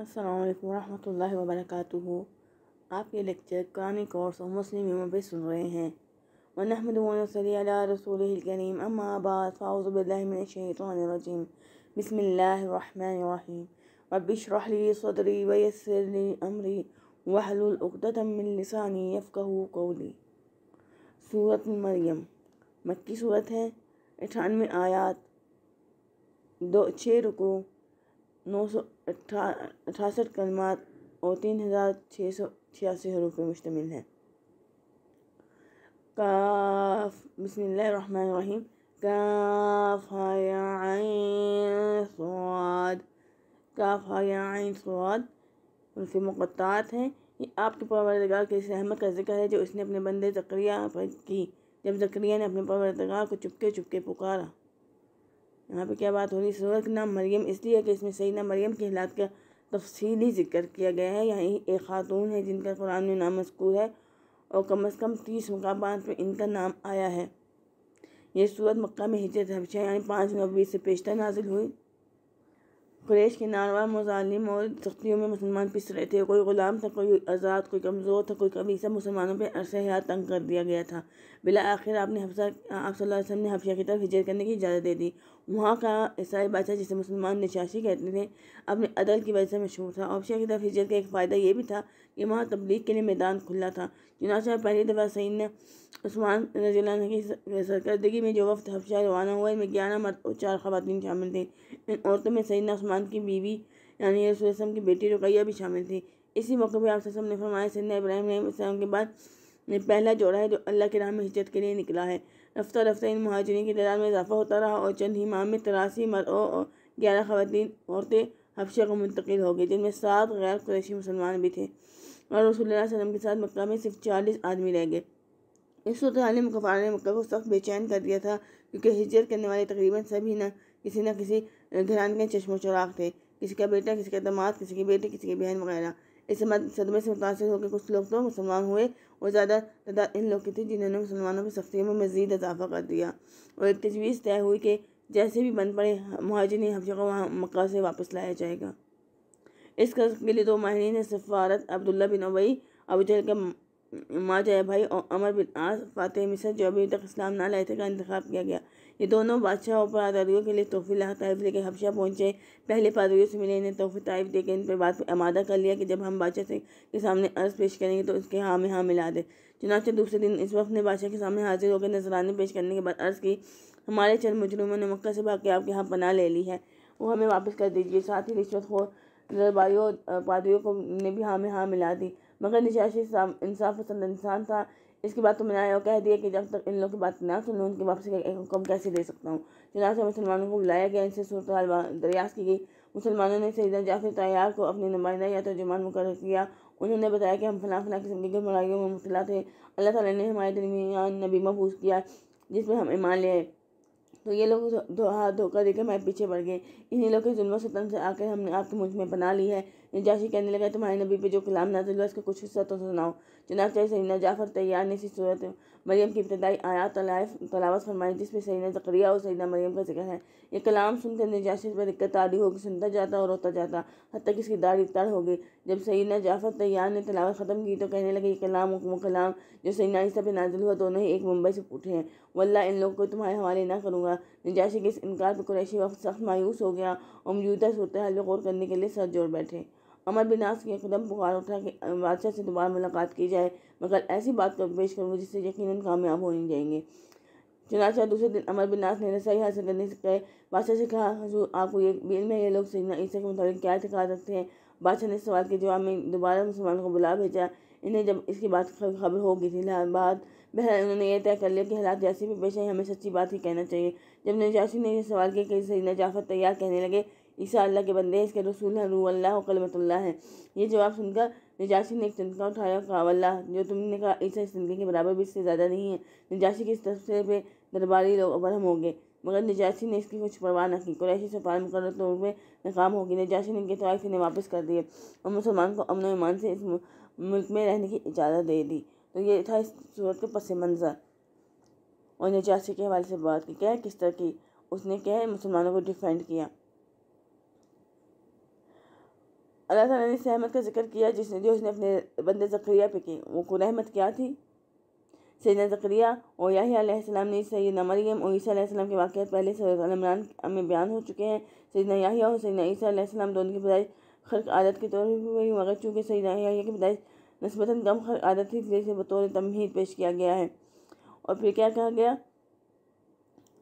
अस्सलाम वालेकुम वरहमतुल्लाहि आप ये लेक्चर कुरानी कोर्स और मुस्लिम यूम पर सुन रहे हैं वनहमद रसूल करीम अम्माबाद फ़ाउज़बिल्लिमिनशैतरजीम बसमीम वबिशरली सदरी वयसरली अमरी वहलुलदानी कौली सूरत मरियम मक्की सूरत है अठानवे आयात दो छः रुको नौ सौ अट्ठा अठासठ कलमात और तीन हज़ार छः सौ छियासी हरूफ पर मुश्तमिल है काफ बसमीम काफ स्वाद काफ स्वाद उनके मुक़ात हैं ये आपके परवरदगार के सहमत का जिक्र है जो उसने अपने बंदे जक्रिया पर की जब जक्रिया ने अपने परवरदगार को चुपके चुपके पुकारा यहाँ पे क्या बात हो रही है सूरत का नाम मरियम इसलिए कि इसमें सही नाम मरियम के हालात का तफसीली जिक्र किया गया है यहाँ एक खातून है जिनका कुरान में नाम मस्कूर है और कम अज़ कम तीस मकामात पर इनका नाम आया है ये सूरत मक्का में हिजरत हबशा यानी पाँच नबी से पेशता नाजिल हुई कुरेश के नारवा मजालिम और सख्तियों में मुसलमान पिस रहे थे कोई ग़ुलाम था कोई आज़ाद कोई कमज़ोर था कोई कभी सब मुसलमानों पर अरसे हयात तंग कर दिया गया था बिला आखिर आपने हफ्सा आप सल्लल्लाहु अलैहि वसल्लम ने हफ्शा की तरफ हिजरत करने की इजाज़त दे दी वहाँ का ईसाई बादशाह जिसे मुसलमान नशाशी कहते थे अपने अदल की वजह से मशहूर था और की दफ हिजरत का एक फ़ायदा यह भी था कि वहाँ तबलीग के लिए मैदान खुला था चुनाचा पहली दफ़ा सईद ने उस्मान रजीला की सरकर्दगी में जो वक्त हफ्शा रवाना हुआ इनमें ग्यारह मर्द और चार खवतिन शामिल थी इन औरतों में सईदना उस्मान की बीवी यानी रसुल की बेटी रुकैया भी शामिल थी इसी मौके पर आप सब ने फरमाया सैन इब्राहिम के बाद पहला जोड़ा है जो अल्लाह के राम में हिजरत के लिए निकला है रफ्तार रफ्तार इन महाजरीन के तादाद में इजाफा होता रहा और चंद ही माह में तिरासी मर और ग्यारह खवतिन औरतें हबशा को मुंतकिल हो गई जिनमें सात गैर कुरैशी मुसलमान भी थे और रसूल वसलम के साथ मक्का में सिर्फ चालीस आदमी रह गए इस सूरत हाल में मुकफ़ार ने मक्का को सख्त बेचैन कर दिया था क्योंकि हिजरत करने वाले तकरीबन सभी ना किसी न किसी घरान के चश्मो चौराक थे किसी का बेटा किसी का दमाद किसी की बेटी किसी की बहन वगैरह इस सदमे से मुतासर होकर कुछ लोग तो मुसलमान हुए और ज़्यादा तादाद इन लोग की थी जिन्होंने मुसलमानों की सख्ती में मज़ीद इजाफा कर दिया और एक तजवीज़ तय हुई कि जैसे भी बन पड़े महाजन हफ्शा को वहाँ मक्का से वापस लाया जाएगा इस कर्ज के लिए दो ने सफारत अब्दुल्ला बिन अबई अबू जहल माँ जया भाई और अमर बिन आस फातेह मिसर जो अभी तक इस्लाम ना लाए थे का इंतखब किया गया ये दोनों बादशाह और पादरियों के लिए तोहफे ला ताइफ लेकर हबशा पहुँचे पहले पादरियों से मिले इन्हें तोहफे ताइफ देकर इन पर बात आमादा कर लिया कि जब हम बादशाह से के सामने अर्ज पेश करेंगे तो उसके हाँ में हाँ मिला दे चुनाचे दूसरे दिन इस वक्त ने बादशाह के सामने हाजिर होकर नजराने पेश करने के बाद अर्ज़ की हमारे चंद मुजरमों ने मक्का से भाग के आपके यहाँ पना ले ली है वो हमें वापस कर दीजिए साथ ही रिश्वत खोर दरबारियों पादरियों को ने भी हाँ में हाँ मिला दी मगर निशाशी इंसाफ पसंद इंसान था इसके बाद तो मैंने कह दिया कि जब तक इन लोग की बात ना सुन लूँ उनकी वापसी का हुक्म कैसे दे सकता हूँ चुनाव से मुसलमानों को बुलाया गया इनसे सूरत दरियाफ्त की गई मुसलमानों ने सईदा जाफिर तैयार को अपने नुमाइंदा या तर्जुमान मुकर किया उन्होंने बताया कि हम फला फना किस्म के मराइयों में मुबला थे अल्लाह ताला ने हमारे दरमियान नबी महफूज किया जिसमें हम ईमान ले तो ये लोग दो हाथ धोकर देकर मैं पीछे पड़ गए इन्हीं लोग के जुल्म सतन से आकर हमने आपके मुझ में बना ली है जाशी कहने लगा तुम्हारे नबी पे जो कलाम नाजिल हुआ इसका कुछ हिस्सा तो सुनाओ चनाचा सैना जाफ़र तैयार ने इसी सूरत मरीम की इब्तदाई आयात तलावत फरमाई जिसमें सैना तकरिया और सैदा मरीम का जिक्र है ये कलाम सुनकर नजाशिश पर दिक्कत आदि होगी सुनता जाता और रोता जाता हद तक इसकी दाढ़ इफ्तार हो गई जब सैना जाफ़र तैयार ने तलावत ख़त्म की तो कहने लगे ये कलाम हुकम कलाम जो सैना ईसा पर नाजिल हुआ दोनों ही एक मुंबई से उठे हैं वल्ला इन लोगों को तुम्हारे हवाले ना करूँगा नजाशी के इस इनकार पर कुरैशी वक्त सख्त मायूस हो गया और मौजूदा सूरत हाल में गौर करने के लिए सर जोड़ बैठे अमर बिन नास के कदम पुकार उठा कि बादशाह से दोबारा मुलाकात की जाए मगर ऐसी बात को तो पेश करूँगी जिससे यकीन कामयाब हो नहीं जाएंगे चुनाचा दूसरे दिन अमर बिन ने रसाई हासिल करने से कहे बादशाह से कहा हजूर आपको ये बिल में ये लोग सीखना ईसा के मुताबिक क्या सिखा सकते हैं बादशाह ने सवाल के जवाब में दोबारा मुसलमान को बुला भेजा इन्हें जब इसकी बात खबर हो गई थी बाद बहरहाल उन्होंने यह तय कर लिया कि हालात जैसे भी पेश आए हमें सच्ची बात ही कहना चाहिए जब नजाशी ने यह सवाल किया कि सही नजाफत तैयार कहने लगे ईसा अल्लाह के बंदे इसके रसूल हैं अल्लाह कलमतुल्ला है ये जवाब सुनकर निजाशी ने एक तनखा उठाया कावल्ला जो तुमने कहा ईसा इस तनखे के बराबर भी इससे ज़्यादा नहीं है निजाशी के इस तस्वीर पर दरबारी लोग बरहम हो गए मगर निजाशी ने इसकी कुछ परवाह न की कुरैशी सरकार मुकर तौर पर नाकाम होगी निजाशी ने इनके तवाइफ इन्हें वापस कर दिए और मुसलमान को अमन ईमान से इस मुल्क में रहने की इजाज़त दे दी तो ये था इस सूरत का पस मंज़र और निजाशी के हवाले से बात की क्या किस तरह की उसने क्या है मुसलमानों को डिफेंड किया अल्लाह ताला ने सहमत का जिक्र किया जिसने जो उसने अपने बंदे ज़क्रिया पे की वो रहमत क्या थी सैदा ज़क्रिया और याहीम ने सैदना मरियम और ईसीम के वाक़ पहले इमरान में बयान हो चुके हैं सैन याहिया और सैदना ईसीम दोनों की पैदाइश खर्क आदत के तौर पर हुई मगर चूँकि सैदना की पैदाइश नस्बता कम खर्क आदत थी इसलिए इसे बतौर तमहीद पेश किया गया है और फिर क्या कहा गया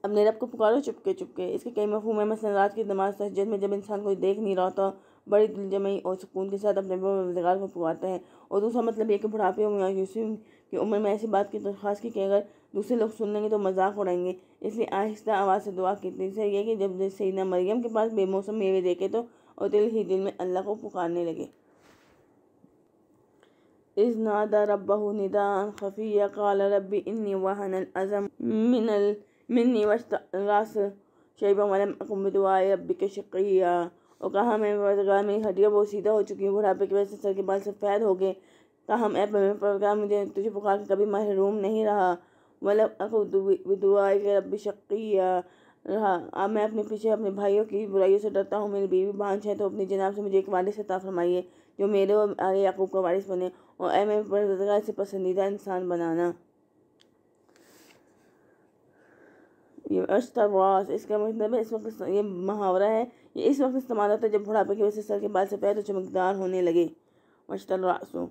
अपने रब को पुकारो चुपके चुपके इसके कई मफहूम है मसलन रात की नमाज तस्जद में जब इंसान कोई देख नहीं रहा था बड़ी दिलजमई और सुकून के साथ अपने रोजगार को पुकारते हैं और दूसरा मतलब ये कि बुढ़ापे या यूसुफ की उम्र में ऐसी बात की दरख्वास्त तो की कि अगर दूसरे लोग सुन लेंगे तो मजाक उड़ाएंगे इसलिए आहिस्ता आवाज़ से दुआ की तीसरा यह कि जब सईना मरियम के पास बेमौसम मेवे देखे तो और दिल ही दिल में अल्लाह को पुकारने लगे इस नादा रब्बा निदान खफिया काल रब्बी इन्नी वहन अज़म मिनल मिन्नी वश्त रास शैबा मलम अकुम दुआ रब्बी के शक्रिया और कहा मैं बेरोजगार मेरी हड्डियाँ बहुत सीधा हो चुकी हूँ बुढ़ापे की वजह से सर के बाल सफ़ेद हो गए कहा मैं प्रकार मुझे तुझे पुकार के कभी महरूम नहीं रहा मतलब तो दुआ के रब शक्की रहा अब मैं अपने पीछे अपने भाइयों की बुराइयों से डरता हूँ मेरी बीवी भांझ है तो अपनी जनाब से मुझे एक वारिस अता फरमाइए जो मेरे और आगे याकूब का वारिस बने और ऐ मेरे परदगार से पसंदीदा इंसान बनाना ये अश्तवास इसका मतलब है इस वक्त ये मुहावरा है ये इस वक्त इस्तेमाल होता है जब बुढ़ापे की वजह से सर के बाल पैर तो चमकदार होने लगे मशतरासों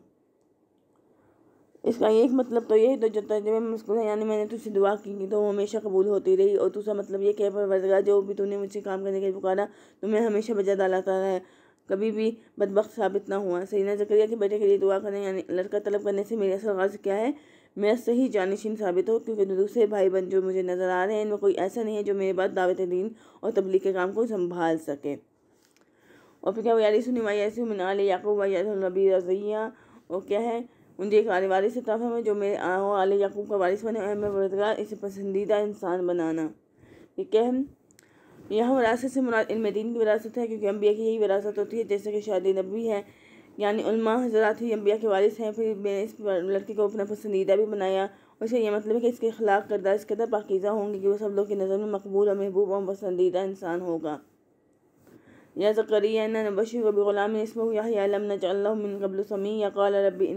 इसका एक मतलब तो यही तो जो तर्जमे में मुस्कुरा यानी मैंने तुझसे दुआ की तो वो हमेशा कबूल होती रही और दूसरा मतलब ये कि परवरदगा जो भी तूने मुझसे काम करने के लिए पुकारा तो मैं हमेशा बजा डाला रहा है कभी भी बदबक साबित ना हुआ सही ना जकरिया के बेटे के लिए दुआ करने यानी लड़का तलब करने से मेरा असर क्या है मैं सही जानशीन साबित हो क्योंकि दूसरे भाई बहन जो मुझे नज़र आ रहे हैं इनमें कोई ऐसा नहीं है जो मेरे बाद दावत दीन और तबलीग के काम को संभाल सके और फिर क्या यारी सुनी माई ऐसी मिनाल याकूब नबी रजिया और क्या है उनके एक आने से तफ़ा में जो मेरे आल याकूब का वारिस बने अहम मैं इसे पसंदीदा इंसान बनाना ठीक है यहाँ विरासत से मुराद इनमें दीन की विरासत है क्योंकि अम्बिया की यही विरासत होती है जैसे कि शादी नबी है यानी उलमा हजरात ही अम्बिया के वालिद हैं फिर मैंने इस लड़की को अपना पसंदीदा भी बनाया और इसका यह मतलब है कि इसके अखलाक करदार इस कदर पाकिज़ा होंगे कि वह सब लोग की नज़र में मकबूल और महबूब और पसंदीदा इंसान होगा या जकरिया बशी कभी ग़ुलाम इसम यालम नजमिन कबल समी या कल रबी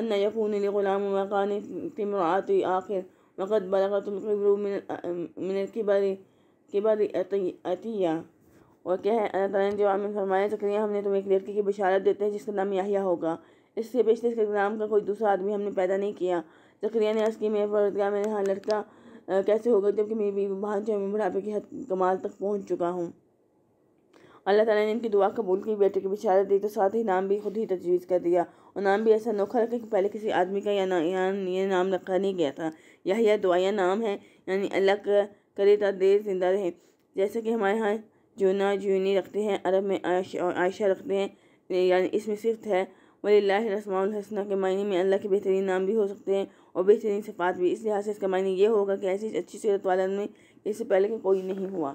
अन यकून ग़ुलाम मकान तमरात आखिर वक़द बलगतुल्कबर मिन मिनर किबर किबर अतिया और क्या है अल्लाह ताला ने जवाब में फरमाया जक्रिया हमने तुम्हें एक लड़की की बशारत देते हैं जिसका नाम याहिया होगा इससे पेशते इसके नाम का कोई दूसरा आदमी हमने पैदा नहीं किया जकरिया ने इसकी मेरे परदगा मेरे यहाँ लड़का कैसे होगा जबकि मेरी बीवी भांजो में बुढ़ापे की हद कमाल तक पहुँच चुका हूँ अल्लाह ताला ने इनकी दुआ कबूल की बेटे की बिशारत दी तो साथ ही नाम भी खुद ही तजवीज़ कर दिया और नाम भी ऐसा नोखा रखा कि पहले किसी आदमी का या ना या ये नाम रखा नहीं गया था यह दुआया नाम है यानी अल्लाह करे तो देर जिंदा रहे जैसे कि हमारे यहाँ जूना जूनी रखते हैं अरब में आयश और आयशा रखते हैं यानी इसमें सिर्फ है वही रसमालहसना के मायने में अल्लाह के बेहतरीन नाम भी हो सकते हैं और बेहतरीन सफ़ात भी इस लिहाज से इसका मायने ये होगा कि ऐसी अच्छी सूरत वाला में इससे पहले का कोई नहीं हुआ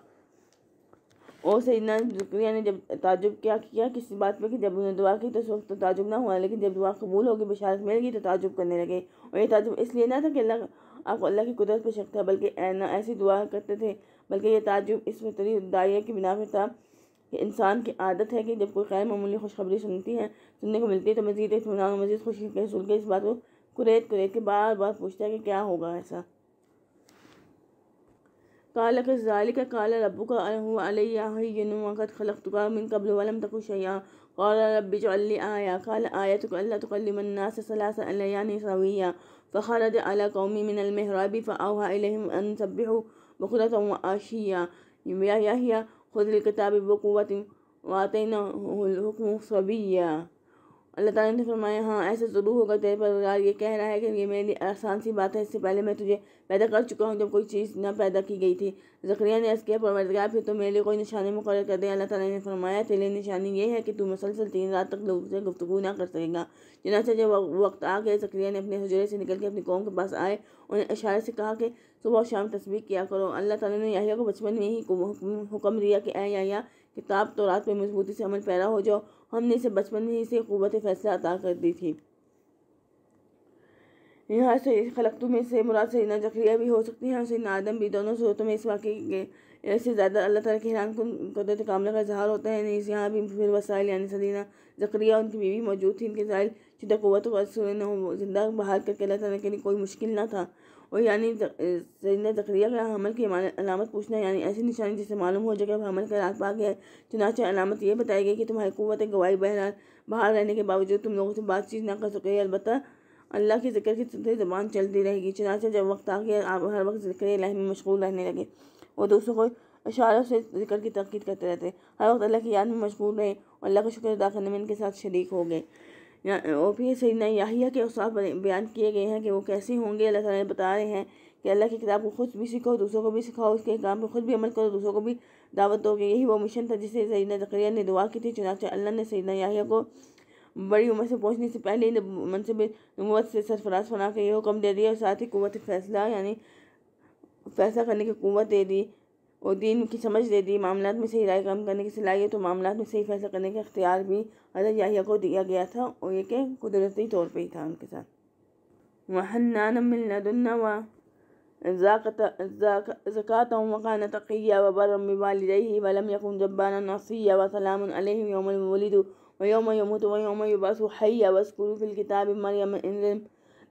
और सैदना जुक्रिया ने जब ताजुब क्या किया किसी बात पर कि जब उन्होंने दुआ की तो उस वक्त तो ताजुब ना हुआ लेकिन जब दुआ कबूल होगी बशारत मिल गई तो ताजुब करने लगे और ये ताजुब इसलिए ना था कि अल्लाह आपको अल्लाह की कुदरत पर शक था बल्कि ऐसी दुआ करते थे बल्कि यह ताजुब इस फितरी दाइय की बिना पर था कि इंसान की आदत है कि जब कोई गैर मामूली खुशखबरी सुनती है सुनने को मिलती है तो मज़ीद इतमान मज़ीद खुशी के सुन के इस बात को कुरेद कुरेद के बार बार पूछता है कि क्या होगा ऐसा काल के जाल का काला रबू का अलहद खलक तुका मिन कबल वलम तक शैया कौल रबी जो आया काल आया तो अल्लाह तो कल्लमन्ना से सलासा सविया फ़खरज अला कौमी मिनल महराबी फ़ाहा अलहम अन सब्बू بكرة وعشيا يا يحيى خذ الكتاب بقوة वातना हुक्म सबिया अल्लाह ताला ने फरमाया हाँ ऐसा ज़रूर होगा तेरे पर ये कह रहा है कि ये मेरे लिए आसान सी बात है इससे पहले मैं तुझे पैदा कर चुका हूँ जब कोई चीज़ ना पैदा की गई थी जक्रिया ने इसके परवरदगार फिर तो मेरे लिए कोई निशानी मुकर कर दिया अल्लाह ताला ने फरमाया तेरे लिए निशानी ये है कि तू मसलसल तीन रात तक लोगों से गुफ्तु ना कर सकेगा जिनाचा जब वक्त आ गया जक्रिया ने अपने हजरे से निकल के अपनी कौम के पास आए उन्हें इशारे से कहा कि सुबह और शाम तस्वीर किया करो अल्लाह ताला ने याहिया को बचपन में ही हुक्म दिया कि ए याहिया किताब तो रात में मजबूती से अमल पैरा हो जाओ हमने इसे बचपन में ही इसे क़वत फैसला अदा कर दी थी यहाँ से खलकतु में से मुराद ना जखरिया भी हो सकती हैं और सैना आदम भी दोनों सूरतों में इस के ऐसे ज़्यादा अल्लाह ताला के हैरान कुदरत कामला का इजहार होता है नहीं यहाँ भी फिर वसाइल यानी सदीना जकरिया उनकी बीवी मौजूद थी इनके जाहिर सीधा कुआ तो जिंदा बाहर करके अल्लाह तला के लिए कोई मुश्किल ना था और यानी सैदा तकरिया का हमल की अलामत पूछना यानी ऐसी निशानी जिससे मालूम हो जाए कि हमल का रात पा गया है अलामत ये बताई गई कि तुम्हारी कुत गवाही बहरहाल बाहर रहने के बावजूद तुम लोगों से बातचीत ना कर सके अलबत्त अल्लाह के जिक्र की सतह जबान चलती रहेगी चुनाचे जब वक्त आ गया आप हर वक्त जिक्र में मशगूल रहने लगे और दूसरों को इशारों से जिक्र की तरक्की करते रहते हर वक्त अल्लाह की याद में मशगूल रहे और अल्लाह का शुक्र अदा करने में इनके साथ शरीक हो गए ओ पी एस याहिया के उस बयान किए गए हैं कि वो कैसे होंगे अल्लाह ताला बता रहे हैं कि अल्लाह की किताब को खुद भी सीखो दूसरों को भी सिखाओ उसके काम पर खुद भी अमल करो दूसरों को भी दावत दो यही वो मिशन था जिसे सईदना जकरिया ने दुआ की थी चुनाचे अल्लाह ने सैदा याहिया को बड़ी उम्र से पहुँचने से पहले ही मनसब नबूत से सरफराज बना के यह हुक्म दे दिया और साथ ही क़वत फैसला यानी फैसला करने की क़वत दे दी और दीन की समझ दे दी मामला में सही राय कम करने की सलाहियत तो और मामला में सही फैसला करने का अख्तियार भी हजरत याहिया को दिया गया था और ये कि कुदरती तौर पर ही था उनके साथ वहन्नान मिलना व زكاة وكان تقيا وبرا بوالديه ولم يكن جبانا نصيا وسلام عليه يوم يولد ويوم يموت ويوم يبعث حيا واذكروا في الكتاب مريم إن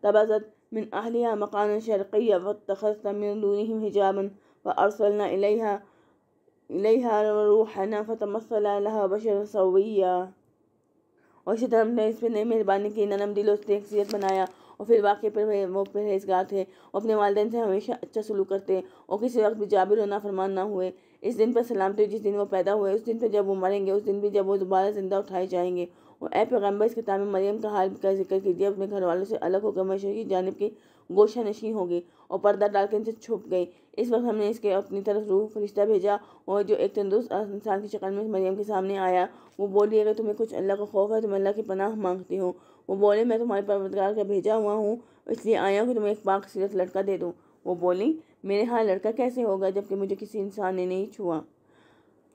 تبست من أهلها مقانا شرقيا فاتخذت من دونهم حجابا فأرسلنا إليها إليها روحنا فتमसल लहा बशर सविया और इसी तरह हमने इस पर नई मेहरबानी की नरम दिल और बनाया और फिर वाकई पर वो परहेजगार थे और अपने वालदेन से हमेशा अच्छा सलूक करते और किसी वक्त भी जाबिर होना फरमान ना हुए इस दिन पर सलामती जिस दिन वो पैदा हुए उस दिन पर जब वो मरेंगे उस दिन भी जब वो दोबारा जिंदा उठाए जाएंगे और ए पैगम्बर इस किताब में मरीम का हाल का जिक्र कीजिए अपने घर वालों से अलग होकर मशर की जानब की गोशा नशी हो गई और पर्दा डाल के इनसे छुप गई इस वक्त हमने इसके अपनी तरफ रूह फरिश्ता भेजा और जो एक तंदुरुस्त इंसान की शक्ल में मरीम के सामने आया वो बोली अगर तुम्हें कुछ अल्लाह का खौफ है तो मैं अल्लाह की पनाह मांगती हूँ वो बोले मैं तुम्हारे परवतगार का भेजा हुआ हूँ इसलिए आया हूँ कि तुम्हें एक पाक सीरत लड़का दे दूँ वो बोली मेरे यहाँ लड़का कैसे होगा जबकि मुझे किसी इंसान ने नहीं छुआ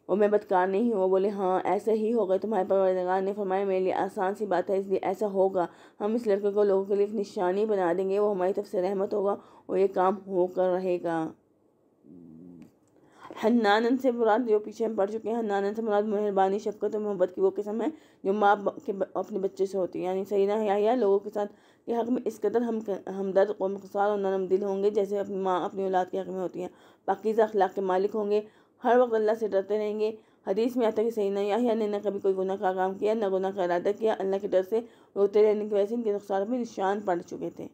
वो मैं बदकार नहीं हूँ बोले हाँ ऐसे ही होगा तुम्हारे परवरदगार ने फरमाया मेरे लिए आसान सी बात है इसलिए ऐसा होगा हम इस लड़के को लोगों के लिए एक निशानी बना देंगे वो हमारी तरफ से रहमत होगा और ये काम होकर रहेगा हन्नानन से मुराद जो पीछे हम पढ़ चुके हैं हन्नानन से मुराद मेहरबानी शफकत और मोहब्बत की वो किस्म है जो माँ के अपने बच्चे से होती है यानी सईना या लोगों के साथ के हक में इस कदर हम हमदर्द कौमसार और नरम दिल होंगे जैसे अपनी माँ अपनी औलाद के हक में होती हैं पाकिज़ा अखलाक के मालिक होंगे हर वक्त अल्लाह से डरते रहेंगे हदीस में आता कि सही ना या ने ना कभी कोई गुना का काम किया ना गुना का इरादा किया अल्लाह के डर से रोते रहने की वजह से इनके नुकसान में निशान पड़ चुके थे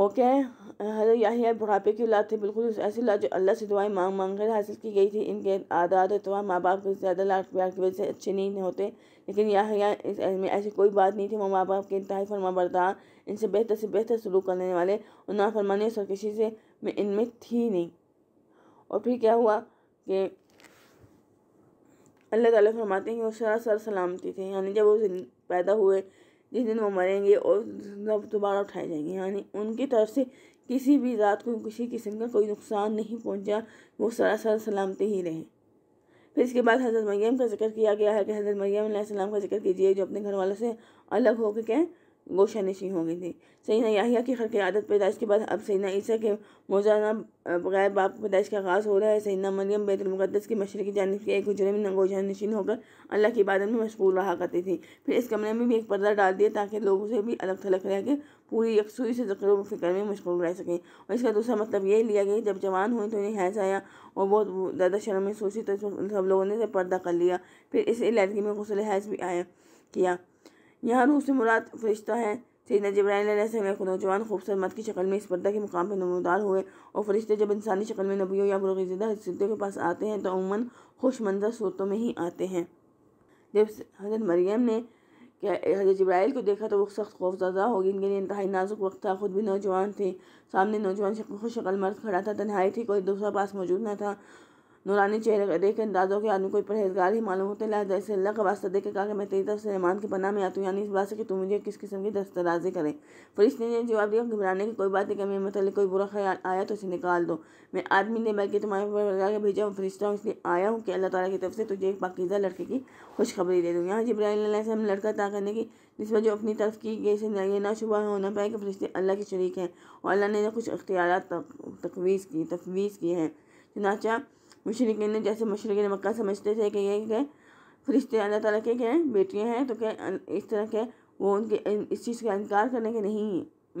ओके हजरत या बुढ़ापे की लाद थे बिल्कुल ऐसी लाद जो अल्लाह से दुआएं मांग मांग कर हासिल की गई थी इनके आदात और तमाम माँ बाप के ज़्यादा लाड प्यार की वजह से अच्छे नहीं होते लेकिन या में ऐसी कोई बात नहीं थी वो माँ बाप के इंतहाई फरमा बरदार इनसे बेहतर से बेहतर सलूक करने वाले और नाफरमानी और सरकशी से में इनमें थी नहीं और फिर क्या हुआ कि अल्लाह ताला फरमाते हैं कि वो सरासर सलामती थे यानी जब वो पैदा हुए जिस दिन वो मरेंगे और दोबारा उठाए जाएंगे यानी उनकी तरफ से किसी भी रात को किसी किस्म का कोई नुकसान नहीं पहुंचा वो सरासर सलामती ही रहे फिर इसके बाद हज़रत मरियम का जिक्र किया गया है कि हज़रत मरियम का जिक्र कीजिए जो अपने घर वालों से अलग होकर कहें गोशा नशी हो गई थी सैना याहिया की खर की आदत पैदाइश के बाद अब सैना ईसा के मोजाना बगैर बाप पैदाइश का आगाज़ हो रहा है सैना मरियम बैतुलमक़दस की मशरकी जानब के एक गुजरे में गोशा नशीन होकर अल्लाह की इबादत में मशगूल रहा करती थी फिर इस कमरे में भी एक पर्दा डाल दिया ताकि लोगों से भी अलग थलग रह के पूरी यकसुई से जक्र व फिक्र में मशगूल रह सकें और इसका दूसरा मतलब ये लिया गया जब जवान हुए तो उन्हें हैज आया और बहुत ज़्यादा शर्म महसूस हुई तो सब लोगों ने पर्दा कर लिया फिर इस इलाके में गसल हैज भी आया किया यहाँ रूह से मुराद फरिश्ता है सैद जब्राइल से नौजवान खूबसूरत मत की शक्ल में इस पर्दा के मुकाम पर नमोदार हुए और फरिश्ते जब इंसानी शक्ल में नबियों या बुरगीदा सिद्धों के पास आते हैं तो अमूमन खुश मंजर सूरतों में ही आते हैं जब हजरत मरियम ने हजरत जब्राइल को देखा तो वो सख्त खौफजदा होगी इनके लिए इंतहा नाजुक वक्त था खुद भी नौजवान थे सामने नौजवान खुश शक्ल मर्द खड़ा था तन्हाई थी कोई दूसरा पास मौजूद न था नूरानी चेहरे देख अंदाजों के आदमी कोई परहेजगार ही मालूम होते लहजा इसे अल्लाह का वास्ता देखे कहा कि मैं तेरी तरफ से रहमान की पना में आता हूँ यानी इस बात से कि तुम मुझे किस किस्म की दस्तराजी करें फरिश्ते ने जवाब दिया घबराने की कोई बात नहीं मेरे मतलब कोई बुरा ख्याल आया तो इसे निकाल दो मैं आदमी ने बल्कि तुम्हारे पर भेजा हूँ फरिश्ता हूँ इसलिए आया हूँ कि अल्लाह ताली की तरफ से तुझे एक पाकिदा लड़के की खुशखबरी दे दूँ यहाँ से हम लड़का तय करने की जिस वजह अपनी तरफ की गई से ये ना शुबा होना पाए कि फरिश्ते अल्लाह के शरीक हैं और अल्लाह ने कुछ अख्तियार तकवीज़ की तफवीज़ की है चुनाचा ने जैसे मशरक़ मक्का समझते थे कि ये क्या फरिश्ते अल्लाह ताला के क्या बेटियाँ हैं तो क्या इस तरह के वो उनके इस चीज़ का इनकार करने के नहीं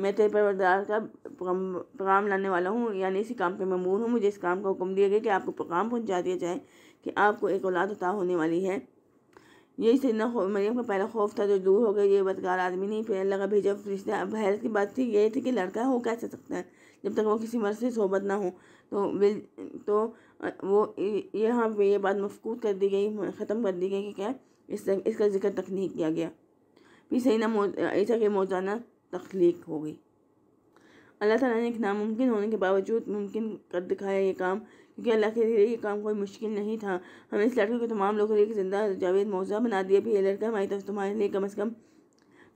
मैं तेरे परवरदार का पैगाम लाने वाला हूँ यानी इसी काम के ममूर हूँ मुझे इस काम का हुक्म दिया गया कि आपको पैगाम पहुँचा दिया जाए कि आपको एक औलाद अता होने वाली है यही ना मरियम का पहला खौफ था जो दूर हो गया ये बदकार आदमी नहीं फिर अल्लाह का भेजा फरिश्ता हैरत की बात थी यही थी कि लड़का हो कैसे सकता है जब तक वो किसी मर्जी से सोबत ना हो तो वे तो वो यहाँ पे ये बात मफकूत कर दी गई ख़त्म कर दी गई कि क्या इस तरह इसका जिक्र तक नहीं किया गया फिर सही ना ऐसा के मौजाना तख्लीक हो गई अल्लाह ताला ने एक नामुमकिन होने के बावजूद मुमकिन कर दिखाया ये काम क्योंकि अल्लाह के लिए ये काम कोई मुश्किल नहीं था हमें इस लड़के को तमाम लोगों के लिए जिंदा जावेद मौजा बना दिया भी ये लड़का हमारी तरफ तुम्हारे लिए कम अज़ कम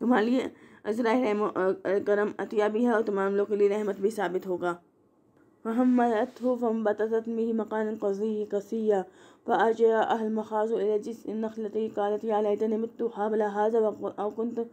तुम्हारे लिए अजरा करम अतिया भी है और तमाम लोगों के लिए रहमत भी साबित होगा وحملته فانبتتت به مكانا قصية فأجاء أهل المخاض إلى جزء النخلة قالت يا ليتني مت حبل هذا أو كنت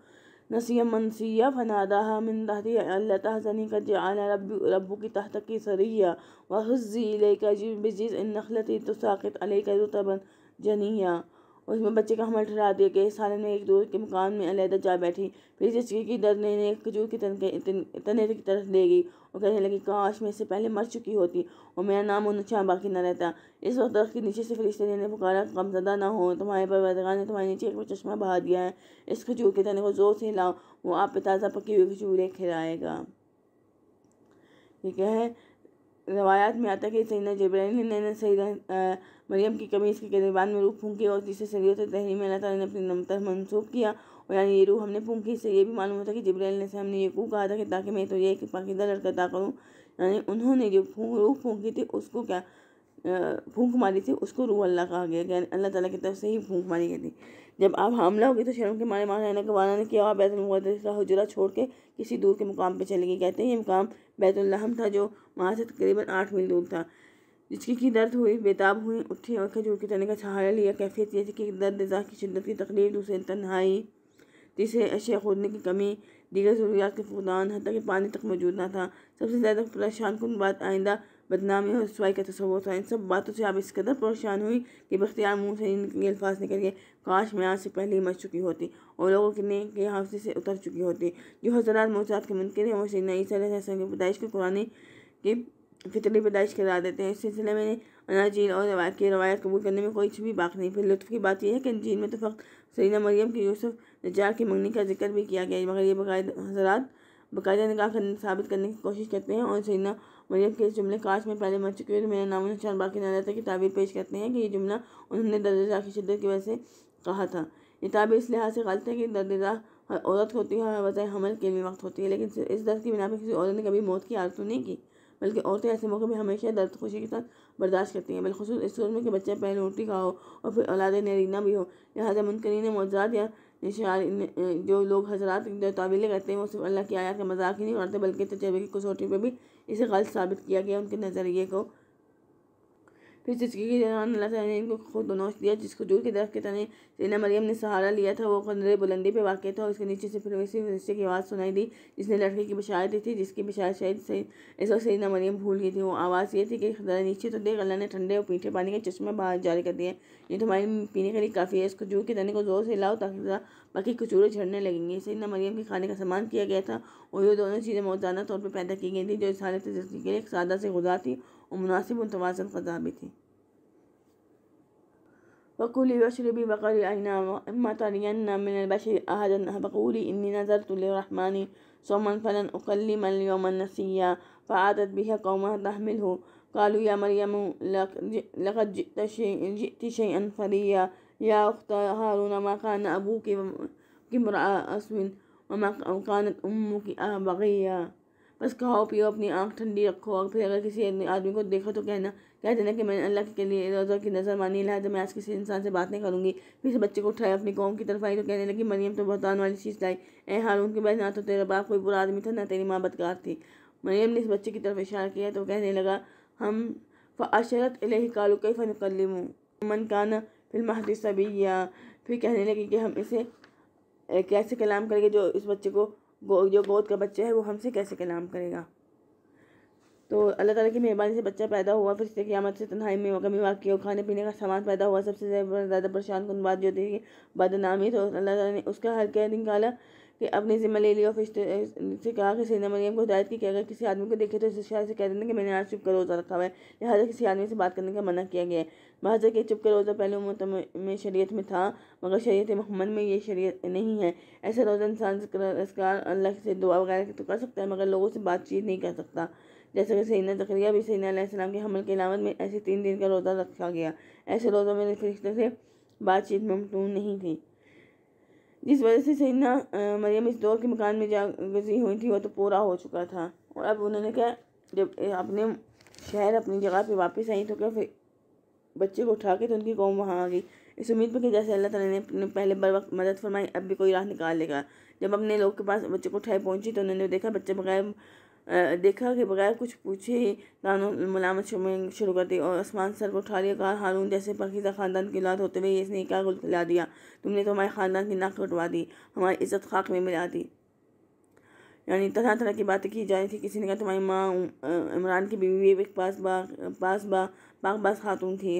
نسيا منسيا فناداها من تحتها ألا تحزني قد جعل ربي ربك تحتك سريا وهزي إليك بجزء النخلة تساقط عليك رطبا جنيا उसमें बच्चे का हमल ठहरा दिया गया सारे ने एक दूर के मकान में अलहदा जा बैठी फिर जिसकी की दर्द ने खजूर के तन के तन, तने की तरफ ले गई और कहने लगी काश मैं इससे पहले मर चुकी होती और मेरा नाम उनछा बाकी ना रहता इस वक्त के नीचे से फरिश्ते ने पुकारा कमजदा ना हो तुम्हारे परवरदगार ने तुम्हारे नीचे एक चश्मा बहा दिया है इस खजूर के तने को ज़ोर से हिलाओ वो आप पे ताज़ा पकी हुई खजूरें खिलाएगा ठीक है रवायात में आता है कि सैदा जब्राइल ने सही मरियम की कमीज़ के गिरबान में रूह फूंकी और तीसरे जिसे तहरी तहरीम अल्लाह ने अपनी नमतर मनसूब किया और यानी ये रूह हमने फूंकी से ये भी मालूम होता कि जबरील ने से हमने ये कू कहा था कि ताकि मैं तो ये पाकिदा लड़का अदा करूँ यानी उन्होंने जो फूंक रूह फूंकी थी उसको क्या फूंक मारी थी उसको रूह अल्लाह कहा गया यानी अल्लाह ताला की तरफ से ही फूंक मारी गई थी जब आप हमला हो गई तो शर्म के मारे आने के वाला ने किया और का हजरा छोड़ के किसी दूर के मुकाम पर चले गए कहते हैं ये मुकाम बैतुल्लाहम था जो वहाँ से तकरीबन आठ मील दूर था जिसकी की दर्द हुई बेताब हुई उठी और खजूर के तने का सहारा लिया कैफियत यह थी कि दर्द ज़ा की शिद्दत की तकलीफ दूसरे तनहाई तीसरे अशिया खोदने की कमी दीगर ज़रूरियात के फुदान हद तक पानी तक मौजूद ना था सबसे ज़्यादा परेशान कन बात आइंदा बदनामी और रसवाई का तस्वर था इन सब बातों से आप इस कदर परेशान हुई कि बख्तियार मुँह से इनके अल्फाज निकल गए काश मैं आज से पहले ही मर चुकी होती और लोगों के नेक के हौसले से उतर चुकी होती जो हजरात मोसाद के मुनकर है वो सैन ईसा के पैदाइश के कुरानी के फितरे पैदाइश करा देते हैं इस सिलसिले में अना जीन और रवायत की रवायत कबूल करने में कोई भी बात नहीं फिर लुत्फ की बात यह है कि जीन में तो फ़क्त सरीना मरियम के यूसुफ नजार की मंगनी का जिक्र भी किया गया मगर ये बाकायदा हजरात निकाह करने साबित करने की कोशिश करते हैं और सरीना मरियम के इस जुमले काश में पहले मर चुकी और मेरा नाम निशान बाकी नारा की ताबीर पेश करते हैं कि ये जुमला उन्होंने दर्जा की शिद्दत की वजह से कहा था ये ताबीर इस लिहाज से गलत है कि दर्जा हर औरत होती है और वजह हमल के लिए वक्त होती है लेकिन इस दर्द की बिना पर किसी औरत ने कभी मौत की आरतू तो नहीं की बल्कि औरतें ऐसे मौके में हमेशा दर्द खुशी के साथ बर्दाश्त करती हैं बिलखसूस इस सूरत में कि बच्चा पहले रोटी खाओ और फिर औलाद नरीना भी हो लिहाजा मुनकरीन मौजाद या जो लोग हजरात जो तावीले करते हैं वो सिर्फ अल्लाह की आयात का मजाक ही नहीं उड़ाते बल्कि तजर्बे की कसौटी पर भी इसे गलत साबित किया गया उनके नज़रिए को फिर चिचकी की अल्लाह ने इनको खुद बनोश दिया जिसको दूर के दरख्त के तने सेना मरियम ने सहारा लिया था वो कदरे बुलंदी पर वाक़ था और उसके नीचे से फिर वैसी फरिश्ते की आवाज़ सुनाई दी जिसने लड़के की बशारत दी थी जिसकी बशारत शायद से ऐसा सैदा मरियम भूल गई थी वो आवाज़ ये थी कि नीचे तो देख अल्लाह ने ठंडे और पीठे पानी के चश्मे बाहर जारी कर दिए ये तुम्हारे तो पीने के लिए काफ़ी है इसको जूर के तने को ज़ोर से लाओ ताकि बाकी कचूरे झड़ने लगेंगे सैदा मरियम के खाने का सामान किया गया था और ये दोनों चीज़ें मौजाना तौर पर पैदा की गई थी जो इस हालत के लिए एक सादा से गुजार थी ومناسب توازن قذابته وكلي واشربي بقري أين إما ترين من البشر أحدا فقولي إني نذرت للرحمن صوما فلن أكلم اليوم النسيا فعادت بها قومها تحمله قالوا يا مريم لقد جئت, شيء جئت شيئا فريا يا أخت هارون ما كان أبوك امرأة أسود وما كانت أمك بغيا बस खाओ पियो अपनी आँख ठंडी रखो और फिर अगर किसी आदमी को देखो तो कहना कह देना कि मैंने अल्लाह के लिए रोज़ा की नज़र मानी तो मैं आज किसी इंसान से बात नहीं करूँगी फिर इस बच्चे को उठाए अपनी कौम की तरफ आई तो कहने लगी मरियम तो बहतान वाली चीज़ लाई ए हारून के बाद ना तो तेरा बाप कोई बुरा आदमी था ना तेरी माँ बदकार थी मरियम ने इस बच्चे की तरफ इशारा किया तो कहने लगा हम अशरत अलह कालू कई फ़न मन काना फिर महदी सभी या फिर कहने लगी कि हम इसे कैसे कलाम करेंगे जो इस बच्चे को गो, जो गोद का बच्चा है वो हमसे कैसे कलाम करेगा तो अल्लाह ताला की मेहरबानी से बच्चा पैदा हुआ फिर से क्यामत से तनहाई में कमी वाक़ी हो खाने पीने का सामान पैदा हुआ सबसे ज़्यादा परेशान कन बात जो थी बदनामी तो अल्लाह ताला ने उसका हर कह निकाला कि अपने जिम्मे ले लिया फिर से कहा कि सैदा मरियम को हिदायत की कि अगर किसी आदमी को देखे तो इस शायद से कह देना कि मैंने आज चुप का रोज़ा रखा हुआ है लिहाजा किसी आदमी से बात करने का मना किया गया है बाजा के चुप के रोज़ा तो पहले तो में शरीयत में था मगर शरीयत मोहम्मद में ये शरीयत नहीं है ऐसा रोज़ा इंसान असकार अल्लाह से दुआ वगैरह तो कर सकता है मगर लोगों से बातचीत नहीं कर सकता जैसे कि सैन तकरिया भी सैना के हमल के इलामत में ऐसे तीन दिन का रोज़ा रखा गया ऐसे रोज़ों में फरिश्ते से बातचीत ममनून नहीं थी जिस वजह से सैना मरियम इस दौर के मकान में जा गजी हुई थी वो तो पूरा हो चुका था और अब उन्होंने क्या जब अपने शहर अपनी जगह पे वापस आई तो क्या फिर बच्चे को उठा के तो उनकी कौम वहाँ आ गई इस उम्मीद पर कि जैसे अल्लाह ताला ने अपने पहले बर वक्त मदद फरमाई अब भी कोई राह निकाल लेगा जब अपने लोग के पास बच्चे को उठाए पहुँची तो उन्होंने देखा बच्चे बगैर देखा कि बगैर कुछ पूछे ही कानून मलामत शुरू कर दी और आसमान सर को उठा लिया कहा हारून जैसे पखीज़ा ख़ानदान की औलाद होते हुए इसने क्या गुल खिला दिया तुमने तो हमारे ख़ानदान की नाक कटवा दी हमारी इज्जत खाक में मिला दी यानी तरह तरह की बातें की जा रही थी किसी ने कहा तुम्हारी माँ इमरान की बीवी एक पास बा पास बा पाक बास खातून थी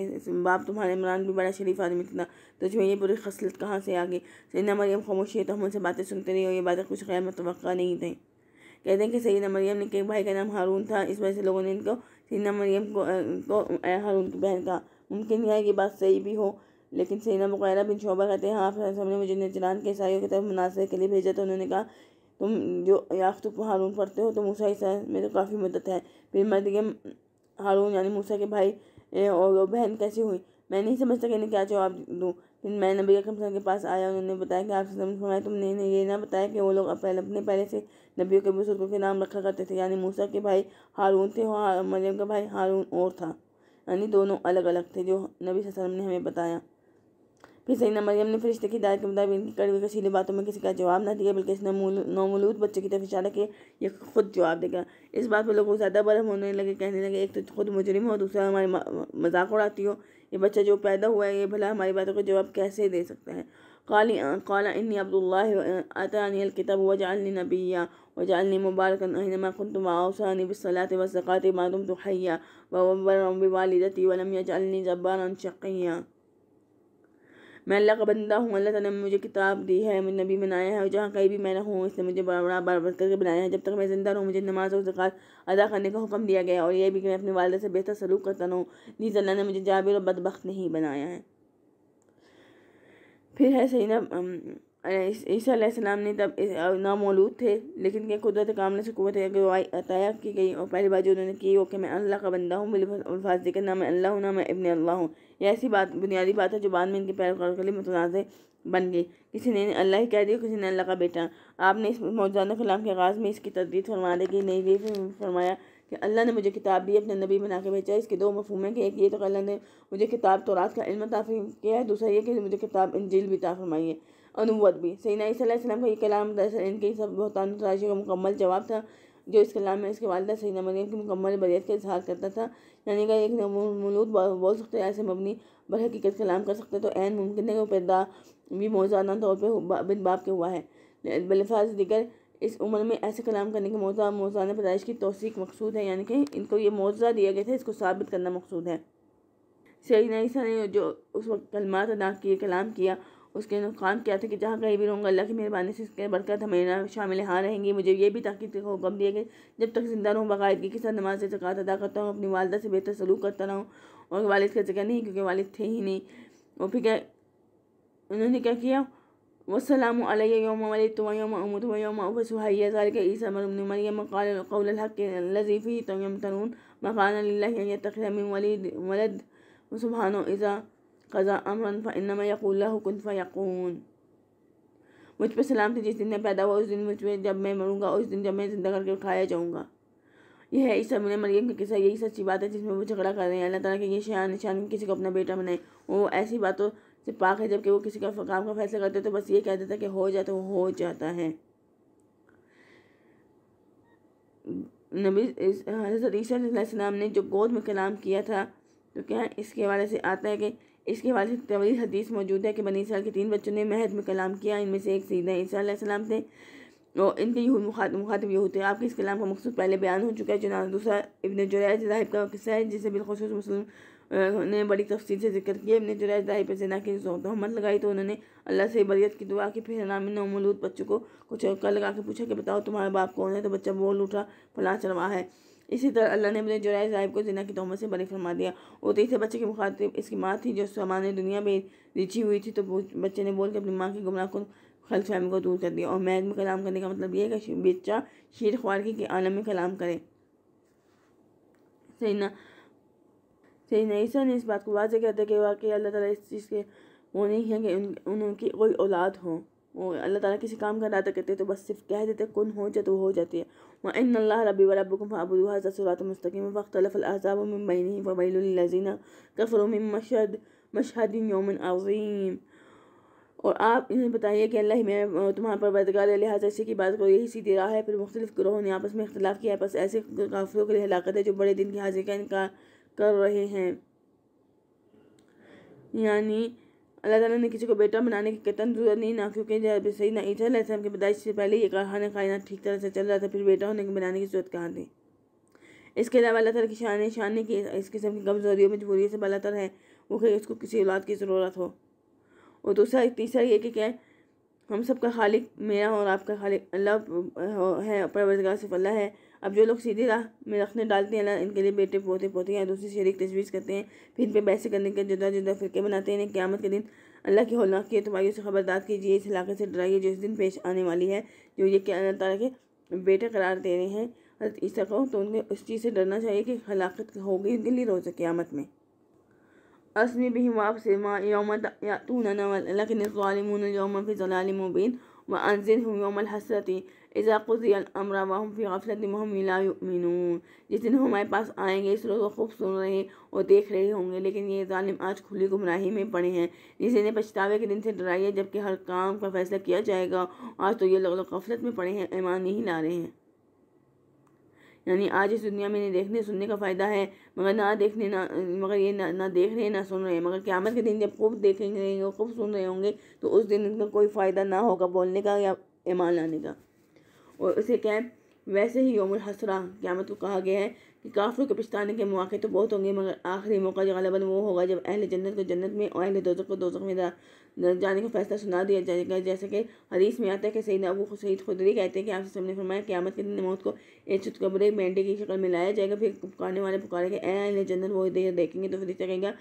बाप तुम्हारे इमरान भी बड़ा शरीफ आदमी था तुझमें तो ये बुरी खसलत कहाँ से आ गई सैदा मरियम खामोशी है तो हम उनसे बातें सुनते रहे और ये बातें कुछ गैर तो नहीं थी कहते हैं कि सैदा मरियम ने एक भाई का नाम हारून था इस वजह से लोगों ने इनको सैदा मरियम को, को हारून की बहन कहा मुमकिन है ये बात सही भी हो लेकिन सैना मुकैरा बिन शोबा कहते हैं आप हाँ, ने मुझे नजरान के ईसाइयों की तरफ मुनासर के लिए भेजा तो उन्होंने कहा तुम जो को हारून पढ़ते हो तो मूसा ईसा में तो काफ़ी मदद है फिर मरियम हारून यानी मूसा के भाई ये और बहन कैसी हुई मैं नहीं समझता कि इन्हें क्या जवाब दूँ फिर मैं नबी अकरम के पास आया उन्होंने बताया कि आप फरमाया तुमने इन्हें ये ना बताया कि वो लोग अपने अपने पहले से नबियों के बुजुर्गों के नाम रखा करते थे यानी मूसा के भाई हारून थे और मरियम का भाई हारून और था यानी दोनों अलग अलग थे जो नबी वसल्लम ने हमें बताया फिर सही मरियम ने फिर रिश्ते की हिदायत के मुताबिक इनकी कड़ी हुई कसीली बातों में किसी का जवाब ना दिया बल्कि इसने नौमलूद बच्चे की तरफ इशारा किया ये खुद जवाब देगा इस बात पर लोगों को ज़्यादा बर्फ होने लगे कहने लगे एक तो खुद मुजरिम हो दूसरा हमारी मजाक उड़ाती हो ये बच्चा जो पैदा हुआ है ये भला हमारी बातों का जवाब कैसे दे सकता है काली काला इन्नी अब्दुल्ला अतानी अलकिताब वजालनी नबिया वजालनी मुबारक अनमा कुंत वाउसानी बिसलात वज़क़ात मादुम तो हया व वालदती वलम यजालनी जब्बारन शक़िया मैं अल्लाह का बंदा हूँ अल्लाह तला ने मुझे किताब दी है मुझे नबी बनाया है और जहाँ कहीं भी मैं हूँ इसने मुझे बड़ा बड़ा बार बार करके बनाया है जब तक मैं ज़िंदा रहूँ मुझे नमाज और जक़ात अदा करने का हुक्म दिया गया और यह भी कि मैं अपने वाले से बेहतर सलूक करता रहूँ नीज़ अल्लाह ने मुझे जाबिर और बदबक नहीं बनाया है फिर है सही ना ईसा सलाम ने तब मौलूद थे लेकिन क्या कुदरत काम से कुत अगवाई की गई और पहली बात जो उन्होंने की वो कि मैं अल्लाह का बंदा हूँ बिलफाज देकर ना मैं अल्लाह हूँ ना मैं इबन अल्लाह हूँ यह ऐसी बात बुनियादी बात है जो बाद में इनके पैरों के लिए मुतनाज़ बन गई किसी ने अल्लाह ही कह दिया किसी ने अल्लाह का बेटा आपने इस मौजाना कलाम के आगाज़ में इसकी तरदीद फरमा दी गई नहीं फरमाया कि अल्लाह ने मुझे किताब भी अपने नबी बना के भेजा इसके दो मफहूम हैं कि एक ये तो अल्लाह ने मुझे किताब तो रात का इल्म ताफ़ी किया है दूसरा ये कि मुझे किताब इंजील भी ता फरमाई है अनुवाद भी सैना का ये कलाम दरअसल इनके सब बहुतान तराशी का मुकम्मल जवाब था जो इस कलाम में इसके वालदा सही मरियम की मुकम्मल बरीत का इजहार करता था यानी कि एक मलूद बोल सकते ऐसे मबनी बरहकीकत कलाम कर सकते तो एन मुमकिन है कि पैदा भी मौजाना तौर पर बिन बाप के हुआ है बलफाज दिगर इस उम्र में ऐसे कलाम करने के मौजा मौजाना पैदाइश की तोसीक मकसूद है यानी कि इनको ये मौजा दिया गया था इसको साबित करना मकसूद है सही ईसा ने जो उस वक्त कलमात अदा किए कलाम किया उसके नुकसान किया था कि जहाँ कहीं भी रहूँगा अल्लाह की मेहरबानी से इसके बरकत हमें शामिल हाँ रहेंगी मुझे ये भी ताकि को हुक्म दिया कि जब तक जिंदा रहूँ बाकायदगी के साथ नमाज से जकत अदा करता हूँ अपनी वालदा से बेहतर सलूक करता रहूँ और वालद का जगह नहीं क्योंकि वालद थे ही नहीं और फिर क्या उन्होंने क्या किया वसलम योम वलित योम अमूत योम कज़ा अमरन फ़नमा यकूल हुकुन फ़यकून मुझ पर सलाम थी जिस दिन मैं पैदा हुआ उस दिन मुझ पर जब मैं मरूंगा उस दिन जब मैं ज़िंदा करके उठाया जाऊँगा यह है ईसा मैंने मरियम का किस्सा यही सच्ची बात है जिसमें वो झगड़ा कर रहे हैं अल्लाह ताला के ये शान निशान किसी को अपना बेटा बनाए वो ऐसी बातों से पाक है जबकि वो किसी का काम का फैसला करते तो बस ये कह देता कि हो जाए तो हो जाता है नबी हजरत ईसा ने जो गोद में कलाम किया था तो क्या इसके हवाले से आता है कि इसके बाद से तवील हदीस मौजूद है कि बनी साल के तीन बच्चों ने महद में कलाम किया इनमें से एक सीधा ईसीम थे और इनके यहूद मुखातब मुखातब यह होते हैं आपके इस कलाम का मकसूद पहले बयान हो चुका है चुनाव दूसरा इबन जुराज साहिब का किस्सा है जिसे बिलखसूस मुस्लिम ने बड़ी तफसील से जिक्र किया इबन जुरैज पर सेना की तहमत लगाई तो उन्होंने अल्लाह से बरियत की दुआ की फिर नाम नमलूद बच्चों को कुछ कल लगा के पूछा कि बताओ तुम्हारा बाप कौन है तो बच्चा बोल उठा फला चलवा है इसी तरह अल्लाह ने अपने जराय साहिब को जिना की तोहमत से बरी फरमा दिया और तीसरे तो बच्चे की मुखातिब इसकी माँ थी जो सामान्य दुनिया में रिची हुई थी तो बच्चे ने बोल के अपनी माँ की गुमराह को खल फैम को दूर कर दिया और मैद में कलाम करने का मतलब यह है कि बच्चा शेर ख्वार के आलम में कलाम करे सही ना ईसा ने इस बात को वाजह कहते था कि वाकई अल्लाह ताला इस चीज़ के वो नहीं है कि उन, उनकी कोई औलाद हो वो अल्लाह ताला किसी काम का इरादा करते तो बस सिर्फ कह देते कौन हो जाए तो हो जाती है वन अल्लाह रबी वरबुम फ़ाबुल ससरातमस्तकीम फ़ख्तलफ़लाज़ाब मिन फ़बैलज़ीना कफ़र مشهد मशहद योमन अज़ीम और आप इन्हें बताइए कि अल्लाह मेरा तुम्हारा परवरदगार है लिहाजा इसी की बात को यही सीधी रहा है फिर मुख्तलिफ ग्रोहों ने आपस में इख्तलाफ किया है बस ऐसे काफिलों के लिए हलाकत है जो बड़े दिन की हाजिर का इनकार कर रहे हैं यानी अल्लाह ताला ने किसी को बेटा बनाने की कतन जरूरत नहीं ना क्योंकि जब ना ईसा लहसम की पैदाइश से पहले ये कारखाना खाना ठीक तरह से चल रहा था फिर बेटा होने की बनाने की जरूरत कहाँ थी इसके अलावा अल्लाह ताला की शान शान की इस किस्म की कमजोरियों मजबूरी से बलातर है वो कहे उसको किसी औलाद की ज़रूरत हो और दूसरा तीसरा ये कि क्या हम सब का खालिक मेरा और आपका खालिक अल्लाह है परवरदगार सिर्फ अल्लाह है अब जो लोग सीधे राह में रखने डालते हैं ना इनके लिए बेटे पोते पोते या दूसरी शरीक तजवीज़ करते हैं फिर इन पर बैसे करने के जुदा जुदा फिरके बनाते हैं क्यामत के दिन अल्लाह की होलनाक की तुम्हारी उसे खबरदार कीजिए इस इलाके से डराइए जो इस दिन पेश आने वाली है जो ये क्या अल्लाह ताला के बेटे करार दे रहे हैं हजरत ईसा को तो उनको उस चीज़ से डरना चाहिए कि हलाकत होगी उनके लिए रोज़ क़्यामत में असमी भी वाप से माँ योम के नौम फ़िज़लामुबीन व अनजिन हसरती अमरा फ़ी गफलत जिस दिन हमारे पास आएंगे इस लोग खूब सुन रहे और देख रहे होंगे लेकिन ये ालिम आज खुली गुमराही में पड़े हैं जिसे इन्हें पछतावे के दिन से डराइए जबकि हर काम का फैसला किया जाएगा आज तो ये लोग लो गफलत में पड़े हैं ईमान नहीं ला रहे हैं यानी आज इस दुनिया में इन्हें देखने सुनने का फ़ायदा है मगर ना देखने ना मगर ये ना ना देख रहे ना सुन रहे हैं मगर क़्यामत के दिन जब खूब देखेंगे खूब सुन रहे होंगे तो उस दिन इनका कोई फ़ायदा ना होगा बोलने का या ईमान लाने का और उसे क्या वैसे ही योमुल हसरा क्यामत को कहा गया है कि काफरों के पिछताने के मौके तो बहुत होंगे मगर आखिरी मौका जो गलबन वो होगा जब अहल जन्नत को जन्नत में और अहले दोजक को दोजक में जाने का फैसला सुना दिया जाएगा जैसे कि हदीस में आता है कि सईद अबू सईद खुदरी कहते हैं कि आपसे सबने फरमाया क्यामत के दिन मौत को एक चुटकबरे मेंढे की शक्ल में लाया जाएगा फिर पुकारने वाले पुकारेंगे ए जन्नत वो इधर देखेंगे तो फरिश्ता कहेंगे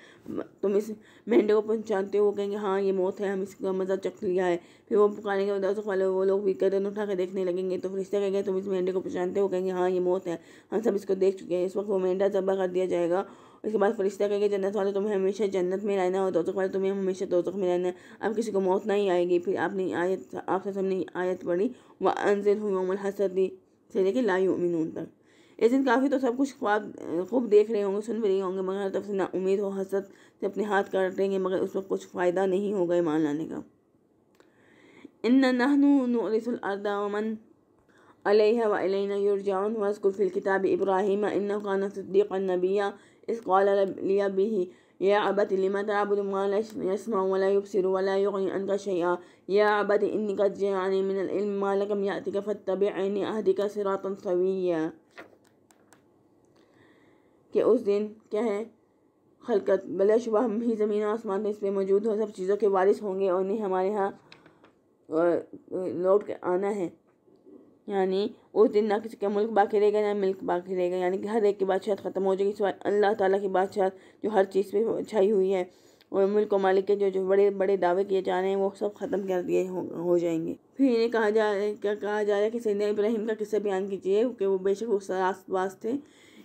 तुम इस मेंढे को पहुँचानते हो कहेंगे हाँ ये मौत है हम इसका मज़ा चख लिया है फिर वो पुकारेंगे उदास वाले वो लोग भी कदम उठा कर देखने लगेंगे तो फरिश्ता कहेंगे तुम इस मेंढे को पहुँचानते हो कहेंगे हाँ ये मौत है हम सब इसको देख चुके हैं इस वक्त वो मेंढा जबा कर दिया जाएगा उसके बाद फरिश्ता कहेगा जन्नत वाले तुम्हें हमेशा जन्नत में रहना और दोतक वाले तुम्हें हमेशा दोतक में रहना अब किसी को मौत नहीं आएगी फिर आपने आयत आप सबने आयत पढ़ी व अनजिल हुमल हसदी से लेकर लायु मिनून तक इस दिन काफ़ी तो सब कुछ ख्वाब खूब देख रहे होंगे सुन भी रहे होंगे मगर तब से ना उम्मीद हो हसरत से अपने हाथ काट लेंगे मगर उस पर कुछ फ़ायदा नहीं होगा ईमान लाने का इन नहनुसमन अलैह व युरजाउन फ़िल किताब इब्राहिम इन्ना खान सद्दीक़ नबिया إذ قال به يا أبت لما تعبد ما لا يسمع ولا يبصر ولا يغني عنك شيئا يا أبت إني قد جاءني من العلم ما لم يأتك فاتبعني أهدك صراطا سويا कि उस दिन क्या है खलकत बला शुबा हम ही ज़मीन आसमान में इस पर मौजूद हो सब चीज़ों के वारिस होंगे और उन्हें हमारे यहाँ लौट कर आना है यानी उस दिन ना किसी का मुल्क बाकी रहेगा ना मिल्क बाकी रहेगा यानी कि हर एक की बादशाहत ख़त्म हो जाएगी सिवाय अल्लाह ताला की बादशाहत जो हर चीज़ पे छाई हुई है और मुल्क मालिक के जो जो बड़े बड़े दावे किए जा रहे हैं वो सब ख़त्म कर दिए हो, हो जाएंगे फिर इन्हें कहा जा क्या कहा जा रहा है कि सैन्य इब्राहिम का किस्सा बयान कीजिए कि वो बेशक उस आसपास थे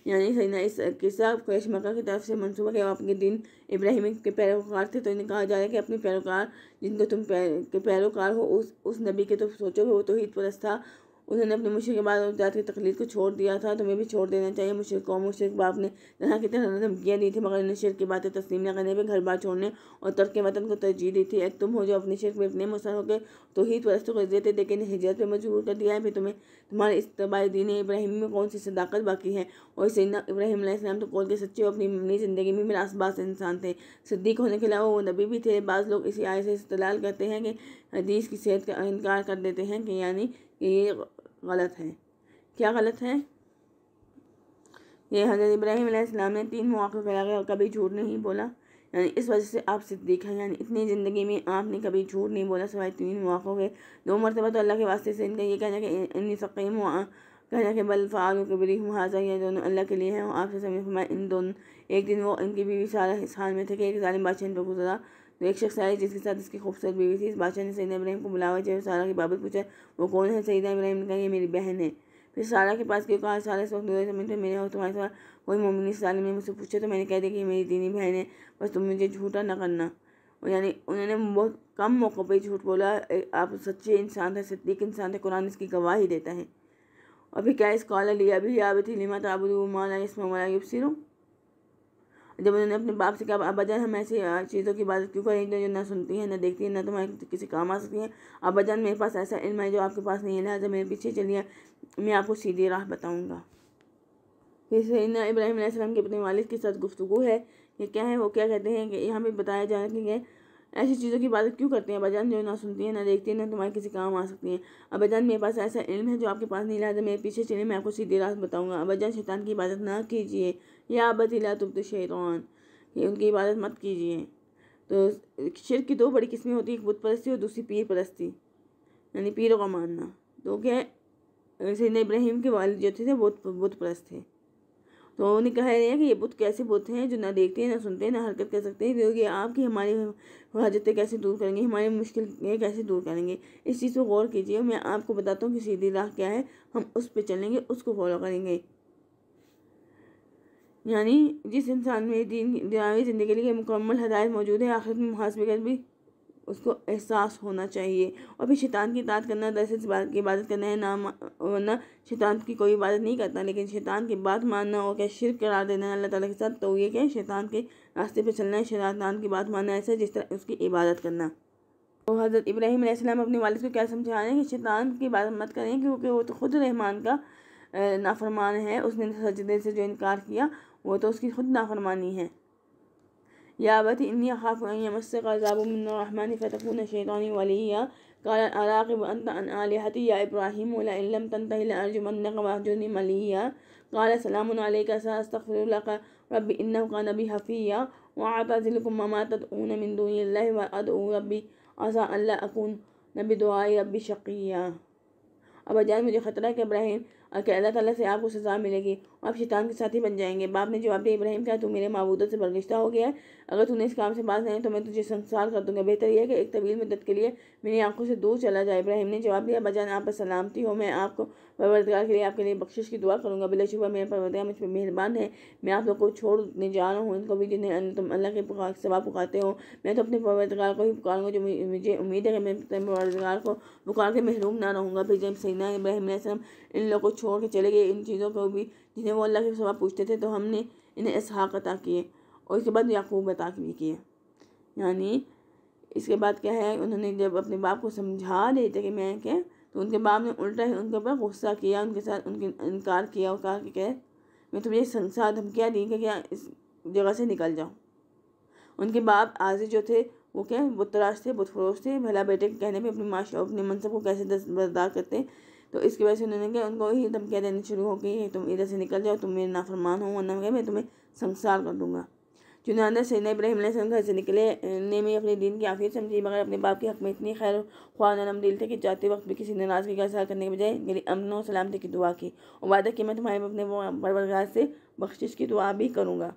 यानी सैना इस किस्सा कैश मक्का की तरफ से मनसूबा कि आपके दिन इब्राहिम के पैरोकार थे तो इन्हें कहा जा रहा है कि अपने पैरोकार जिनको तुम पैर के पैरोकार हो उस उस नबी के तो सोचो वो तो हित परस्त था उन्होंने अपने मुश्किल के बाद जात की तकलीफ को छोड़ दिया था तुम्हें भी छोड़ देना चाहिए मुशर कौम मुश्रक बाप ने जहाँ की तरह धमकियाँ दी थी मगर इन्हें शेर की बातें तस्लीम न करने पर घर बार छोड़ने और तर्क वतन को तरजीह दी थी एक तुम हो जो अपने शेर में इतने मुसर तो ही परस्तों को देते देकर लेकिन हिजरत पर मजबूर कर दिया है फिर तुम्हें तुम्हारे इस तबाही दीन इब्राहिम में कौन सी सदाकत बाकी है और इस इब्राहिम तो कौल के सच्चे और अपनी नई ज़िंदगी में मेरा आसबास इंसान थे सिद्दीक होने के अलावा वो नबी भी थे बाद लोग इसी आय से इस्तलाल करते हैं कि हदीस की सेहत का इनकार कर देते हैं कि यानी कि ये गलत है क्या गलत है ये हज़रत इब्राहिम अलैहिस्सलाम ने तीन मौक़े पर आगे कभी झूठ नहीं बोला यानी इस वजह से आप सिद्दीक हैं यानी इतनी ज़िंदगी में आपने कभी झूठ नहीं बोला सवाई तीन मौक़ों के दो मरतबा तो अल्लाह के वास्ते से इनका ये कहना कि इन सकीम कहना कि बल फ़ाल कबरी हाजा ये दोनों अल्लाह के लिए हैं और आपसे समय इन दोनों एक दिन वो इनकी बीवी सारा इस में थे कि एक जालिम बादशाह इन पर गुजरा तो एक शख्स आया जिसके साथ इसकी खूबसूरत बीवी थी इस बादशाह ने सईदा इब्राहिम को बुलावा जब सारा की बाबत पूछा वो कौन है सईदा इब्राहिम ने कहा ये मेरी बहन है फिर सारा के पास क्यों कहा सारा इस वक्त जमीन में मेरे और तुम्हारे साथ कोई मोमिन साल ने मुझसे पूछा तो मैंने कह दिया कि मेरी दीनी बहन है बस तुम मुझे झूठा ना करना यानी उन्होंने बहुत कम मौक़ों पर झूठ बोला आप सच्चे इंसान थे सदीक इंसान थे कुरान इसकी गवाही देता है और फिर क्या स्कॉलर लिया भी थी लिमा तो आबुदमा इसमें युब सिरूँ जब उन्होंने अपने बाप से कहा अबाजान हम ऐसी चीज़ों की बात क्यों करें जो ना सुनती हैं ना देखती हैं ना तुम्हारे तो किसी काम आ सकती हैं अबाजान मेरे पास ऐसा इल्म है जो आपके पास नहीं है लिहाजा मेरे पीछे चलिए मैं आपको सीधी राह बताऊँगा फिर सैना इब्राहिम के अपने वालद के साथ गुफ्तु है ये क्या है वो क्या कहते हैं कि यहाँ पर बताया जा रहा है ऐसी चीज़ों की बात क्यों करते हैं अबाजान जो ना सुनती है ना देखती है ना तुम्हारे तो किसी काम आ सकती है अबाजान मेरे पास ऐसा इल्म है जो आपके पास नहीं लाता मेरे पीछे चले मैं आपको सीधे रात बताऊंगा अबाजान शैतान की इबादत ना कीजिए या बजीला तुम तो शैतान ये उनकी इबादत मत कीजिए तो शिर की दो बड़ी किस्में होती है एक बुत परस्ती और दूसरी पीर परस्ती यानी पीरों का मानना तो क्या सैद इब्राहिम के वालिद जो थे बुत बुत परस्त थे तो उन्हें कहा गया कि ये बुत कैसे बुत हैं जो ना देखते हैं ना सुनते हैं ना हरकत कर सकते हैं क्योंकि आपकी हमारी हाजतें कैसे दूर करेंगे हमारी मुश्किलें कैसे दूर करेंगे इस चीज़ को गौर कीजिए मैं आपको बताता हूँ कि सीधी राह क्या है हम उस पर चलेंगे उसको फॉलो करेंगे यानी जिस इंसान में दीन दिनावी ज़िंदगी के लिए मुकम्मल हदायत मौजूद है आखिर में मुहासबे भी उसको एहसास होना चाहिए और फिर शैतान की इतात करना दरअसल की इबादत करना है ना वरना शैतान की कोई इबादत नहीं करता लेकिन शैतान की बात मानना और क्या शिरक करार देना है अल्लाह ताला के साथ तो ये क्या शैतान के रास्ते पर चलना है शैतान की बात मानना ऐसा जिस तरह उसकी इबादत करना तो हज़रत इब्राहिम अपने वालद को क्या समझा रहे हैं कि शैतान की बात मत करें क्योंकि वो तो खुद रहमान का नाफरमान है उसने सजदे से जो इनकार किया वो तो उसकी खुद नाफरमानी है या बत इन्नी खाफ यमस्क अजाब मिनरहमान फ़तकून शैतानी वलिया قال أراقب أنت عن آلهتي يا إبراهيم ولئن لم تنتهي لأرجمنك واهجرني مليا قال سلام عليك سأستغفر لك ربي إنه كان بي حفيا وأعتزلكم وما تدعون من دون الله وأدعو ربي عسى ألا أكون नबी दुआई रबी शकिया अब अजान मुझे ख़तरा है कि इब्राहिम कि अल्लाह ताला से आपको सज़ा मिलेगी आप शैतान के साथ ही बन जाएंगे बाप ने जवाब दिया इब्राहिम क्या तू मेरे मबूदों से बरगश्ता हो गया है अगर तूने इस काम से बात नहीं तो मैं तुझे संसार कर दूंगा बेहतर यह कि एक तवील मदद के लिए मेरी आंखों से दूर चला जाए इब्राहिम ने जवाब दिया बजान आप सलामती हो मैं आपको परवरदगार के लिए आपके लिए बख्शिश की दुआ करूँगा शुभ मेरा परवरदगार मुझ पर मेहरबान है मैं आप लोग को छोड़ने जा रहा हूँ इनको भी जिन्हें तुम अल्लाह के सवा पुकारते हो मैं तो अपने परवरदगार को ही पुकारूंगा जो मुझे उम्मीद है कि मैं अपने परवरदगार को पुकार के महरूम ना रहूँगा फिर जब सैना इब्राहिम इन लोग को छोड़ के चले गए इन चीज़ों को भी जिन्हें वो अल्लाह के सवा पूछते थे तो हमने इन्हें इसहाक अता किए और इसके बाद याकूब अता भी किए यानी इसके बाद क्या है उन्होंने जब अपने बाप को समझा रहे थे कि मैं क्या तो उनके बाप ने उल्टा ही उनके ऊपर गुस्सा किया उनके साथ उनके इनकार किया और कहा कि क्या मैं तुम्हें संसार धमकियाँ दी कि क्या इस जगह से निकल जाओ उनके बाप आजे जो थे वो क्या बुतराज थे बुतफरोश थे भला बेटे के कहने पर अपनी माशा अपने मनसब को कैसे बर्दाश्त करते तो इसकी वजह से उन्होंने कहा उनको ही धमकियाँ देनी शुरू हो गई है तुम इधर से निकल जाओ तुम मेरे नाफरमान हो वरना मैं तुम्हें संसार कर दूंगा चुनादा सैन इब्राहिम घर से निकले ने मैं अपने दिन की आफियत समझी मगर अपने बाप के हक में इतनी खैर ख्वान नरम दिल थे कि जाते वक्त भी किसी नाराज की के करने के बजाय मेरी अमन और सलामती की दुआ की और वादा कि मैं तुम्हारे अपने परवरगार से बख्शिश की दुआ भी करूँगा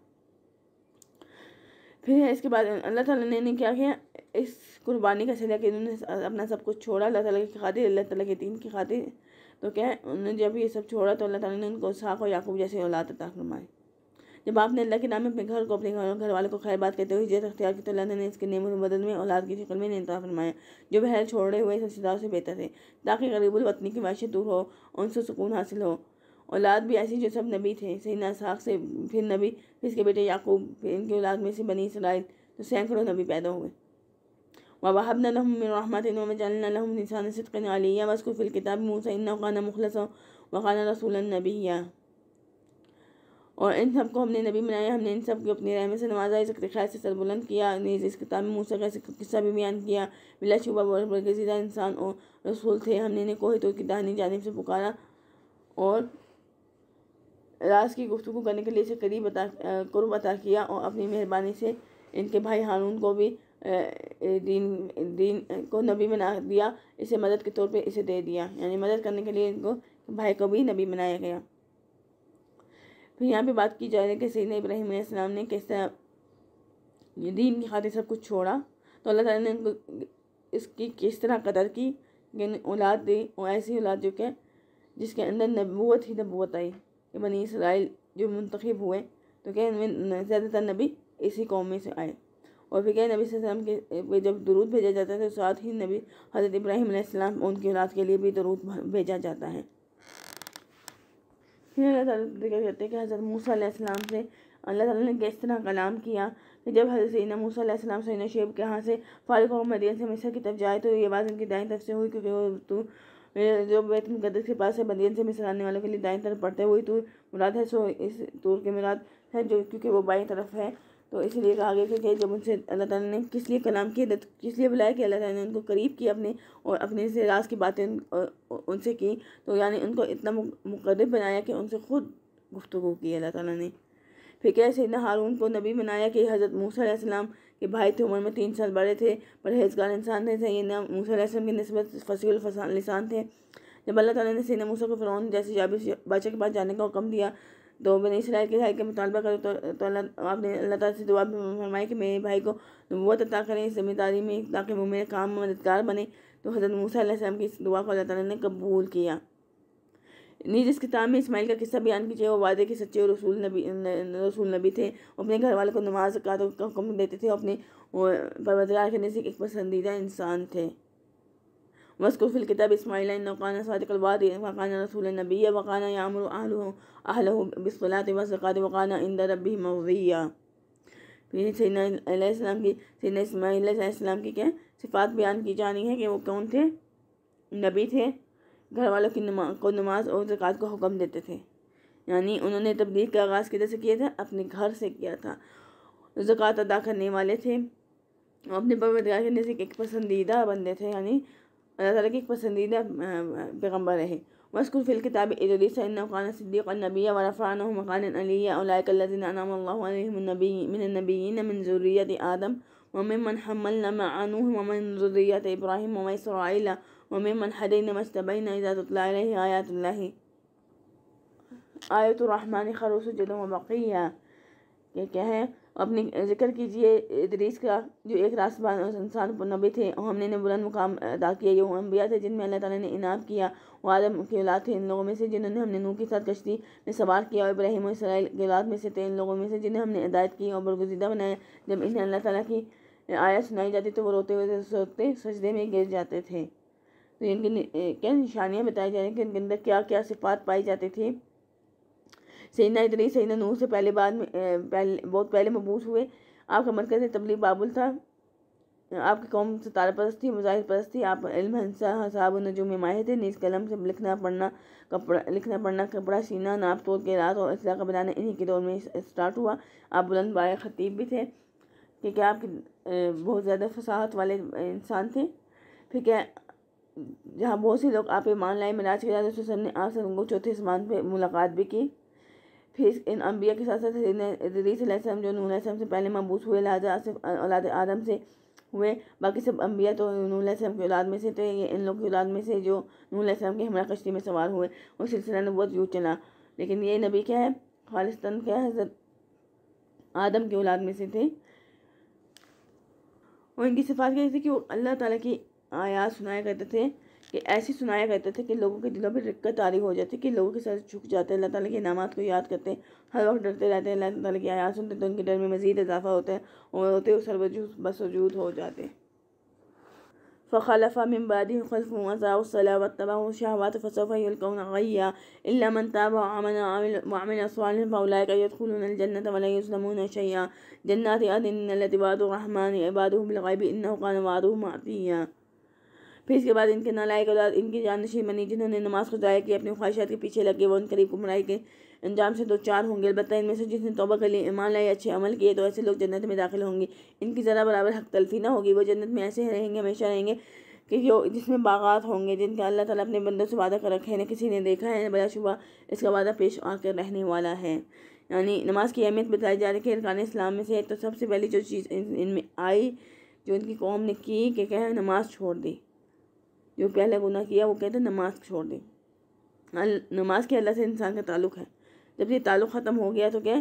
फिर इसके बाद अल्लाह ताला ने क्या किया इस कुर्बानी का सिला कि इन्होंने अपना सब कुछ छोड़ा अल्लाह ताली की खातिर अल्लाह ताला के दीन की खातिर तो क्या उन्होंने जब ये सब छोड़ा तो अल्लाह ताली ने उनको साख और याकूब जैसे औलाद अता फरमाए जब आपने अल्लाह के नाम में अपने घर को अपने घर वालों को खैर बात करते हुए हिजरत अख्तियार की तो अल्लाह ने इसके नियम मदद में औलाद की शक्ल में नेता फरमाया जो बहल छोड़े हुए सचदार से बेहतर थे ताकि गरीबुल वतनी की मैशत दूर हो उनसे सुकून हासिल हो औलाद भी ऐसी जो सब नबी थे सही साख से फिर नबी फिर इसके बेटे याकूब फिर इनकी औलाद में से बनी इसराइल तो सैकड़ों नबी पैदा हुए वबहबना लहम रहमत वजलना लहम निशान सिद्क़ आलिया वस्कु फिल किताब मूसा इन्ना खाना मुखलस वखाना रसूल नबिया और इन सब को हमने नबी बनाया हमने इन सब को अपनी रहमत से नवाजा इस इख्तियार से सरबुलंद किया नीज इस किताब में मूसा का किस्सा भी बयान किया बिला शुबा बरगजीदा इंसान और रसूल थे हमने ने कोहे तो की दाहनी जानब से पुकारा और राज की गुफ्तु करने के लिए इसे करीब अता कुर्ब अता किया और अपनी मेहरबानी से इनके भाई हारून को भी दीन दीन को नबी बना दिया इसे मदद के तौर पे इसे दे दिया यानी मदद करने के लिए इनको भाई को भी नबी बनाया गया फिर यहाँ पे बात की जा रही है कि सैद इब्राहिम ने कैसे दीन की खातिर सब कुछ छोड़ा तो अल्लाह ताला ने इनको इसकी किस तरह कदर की औलाद दी और ऐसी औलाद जो कि जिसके अंदर नबूत ही नबूत आई कि बनी इसराइल जो मुंतखब हुए तो क्या इनमें ज़्यादातर नबी इसी कौम में से आए और फिर नबी वसम के जब दरूद भेजा जाता है तो साथ ही नबी हज़रत इब्राहिम उनकी औलाद के लिए भी दरूद भेजा जाता है फिर अल्लाह ताला करते हैं कि हज़रत मूसा अलैहिस्सलाम से अल्लाह ताला ने किस तरह कलाम किया कि जब हज़रत सैन मूसा अलैहिस्सलाम सैन शेब के यहाँ से फारिग मदीन से मिस्र की तरफ जाए तो ये बात उनकी दाएं तरफ से हुई क्योंकि वो तू जो बैत मुकदस के पास है मदीन से मिस्र आने वालों के लिए दाएं तरफ पड़ते हुई तो मुराद है सो इस तूर के मुराद है जो क्योंकि वो बाएं तरफ है तो इसलिए कहा गया कि जब उनसे अल्लाह ताला ने किस लिए कलाम की किस लिए बुलाया कि अल्लाह ताला ने उनको करीब किया अपने और अपने से राज की बातें उनसे की तो यानी उनको इतना मुकर्र बनाया कि उनसे खुद गुफ्तु की अल्लाह ताला ने फिर क्या सैदना हारून को नबी बनाया कि हज़रत मूसम के भाई थे उम्र में तीन साल बड़े थे परहेजगार इंसान थे सैदना मूसम की नस्बत फसील लिसान थे जब अल्लाह ताला ने सैदना मूसा को फ़रौन जैसे जाबिश बादशाह के पास जाने का हुक्म दिया तो मैंने इसराइल के भाई का मुतालबा करो तो, तो आपने अल्लाह ताला से दुआ फरमाई कि मेरे भाई को नबूत अता करें जिम्मेदारी में ताकि वो मेरे काम में मददगार बने तो हज़रत मूसा की इस दुआ को अल्लाह ताला ने कबूल किया नीज इस किताब में इस्माइल का किस्सा बयान कीजिए वो वादे के सच्चे और रसूल नबी रसूल नबी थे अपने घर वालों को नमाज तो का हुक्म देते थे अपने परवदगार करने से एक पसंदीदा इंसान थे वस्कुफ़िल किताब इसमाइल वकाना सदकवाद वकाना रसूल नबी वकाना यामर आहल बिसलात वसक़ात वकाना इंदर रबी मविया फिर सैनाम की सैन इसमाईसम की क्या सिफात बयान की जा रही है कि वो कौन थे नबी थे घर वालों की नमा को नमाज और ज़क़़त को हुक्म देते थे यानी उन्होंने तब्दील का आगाज़ किधर से किया था अपने घर से किया था ज़क़़त अदा करने वाले थे अपने परवरदगार के नज़दीक एक पसंदीदा बंदे थे यानी अल्लाह ताला की पसंदीदा पैगम्बर रहे वस्कुर फिल किताब इदरीस इन्ना कान सिद्दीक नबी वरफ़ान मकान अलिया उलाइक अल्लज़ीन अनम अल्लाह अलैहिम नबी من النبيين من ذرية آدم وممن حملنا مع نوح ومن ذرية إبراهيم وما إسرائيل وممن هدينا واجتبينا إذا تتلى عليه آيات الله آية الرحمن خير سجدا وبقية क्या अपनी जिक्र कीजिए इदरीस का जो एक रास्बान और इंसान नबी थे और हमने इन्हें बुलंद मुकाम अदा किया ये वो अम्बिया थे जिनमें अल्लाह ताला ने इनाम किया और आदम के औलाद थे इन लोगों में से जिन्होंने हमने नूह के साथ कश्ती में सवार किया और इब्राहिम और इसराइल के औलाद में से थे इन लोगों में से जिन्हें हमने हदायत की और बरगुजीदा बनाया जब इन्हें अल्लाह ताला की आयत सुनाई जाती तो वो रोते हुए सोते सजदे में गिर जाते थे तो इनकी क्या निशानियाँ बताई जा रही कि इनके अंदर क्या क्या सिफात पाई जाती थी सैना इतनी सैना नू से पहले बाद में पहले बहुत पहले मबूस हुए आपका मरकज तबलीग बाबुल था आपकी कौम से तारा परस्ती मज़ाहिर परस्ती आप इल्म हंसा साहब नजू में माहिर थे नीज कलम से लिखना पढ़ना कपड़ा लिखना पढ़ना कपड़ा सीना नाप तोड़ के रात और असला का बनाना इन्हीं के दौर में स्टार्ट हुआ आप बुलंद बाय ख़तीब भी थे कि क्या आप बहुत ज़्यादा फसाहत वाले इंसान थे फिर क्या जहाँ बहुत से लोग आप ईमान लाए मिलाज के सर ने आप सर उनको चौथे आसमान पर मुलाकात भी की फिर इन अम्बिया के साथ साथ जो नून अलैहिस्सलाम से पहले मबूस हुए लिहाजा औलाद आदम से हुए बाकी सब अम्बिया तो नूसम की औलाद में से थे ये इन लोग की औलाद में से जो नूसम के हमरा कश्ती में सवार हुए उस सिलसिला ने बहुत यूँ चला लेकिन ये नबी क्या है खालिस्तान क्या है हज़रत आदम की औलाद में से थे और इनकी सिफात कैसी थी कि वो अल्लाह ताला की आयात सुनाया करते थे कि ऐसी सुनाया करते थे कि लोगों के दिलों पर रिक्कत तारी हो जाती कि लोगों के सर झुक जाते हैं अल्लाह ताली की इनामत को याद करते हैं हर वक्त डरते रहते हैं अल्लाह ताली की आया सुनते तो उनके डर में मज़ीद इजाफा होता है और होते हुए सरवजू बस वजूद हो जाते हैं फ़लफ़ मबादी ख़लफ़लावतबाँ शाहवात फ़सफ़लकौनया मन ताब वामिन फ़लायदूनजन्नत वलमून शैया जन्नात अदिन लतिबादरहमान इबादबिलबी इन्ना वारू मातिया फिर इसके बाद इनके नलायक औलाद इनकी जानशी बनी जिन्होंने नमाज को ज़ाया कि अपनी ख्वाहिशात के पीछे लगे वो उन करीब कुमराई के अंजाम से दो चार होंगे अलबत्त इनमें से जिसने तोबा कर ली ईमान लाई अच्छे अमल किए तो ऐसे लोग जन्नत में दाखिल होंगे इनकी ज़रा बराबर हक तलफी ना होगी वो जन्नत में ऐसे रहेंगे हमेशा रहेंगे कि जो जिसमें बागात होंगे जिनका अल्लाह ताला अपने बंदों से वादा कर रखे हैं किसी ने देखा है बड़ा शुबा इसका वादा पेश आकर रहने वाला है यानी नमाज की अहमियत बताई जा रही है अरकान इस्लाम में से तो सबसे पहली जो चीज़ इनमें आई जो इनकी कौम ने की कि क्या नमाज़ छोड़ दी जो पहले गुना किया वो कहते हैं नमाज छोड़ दी नमाज के अल्लाह से इंसान का ताल्लुक है जब ये ताल्लुक ख़त्म हो गया तो क्या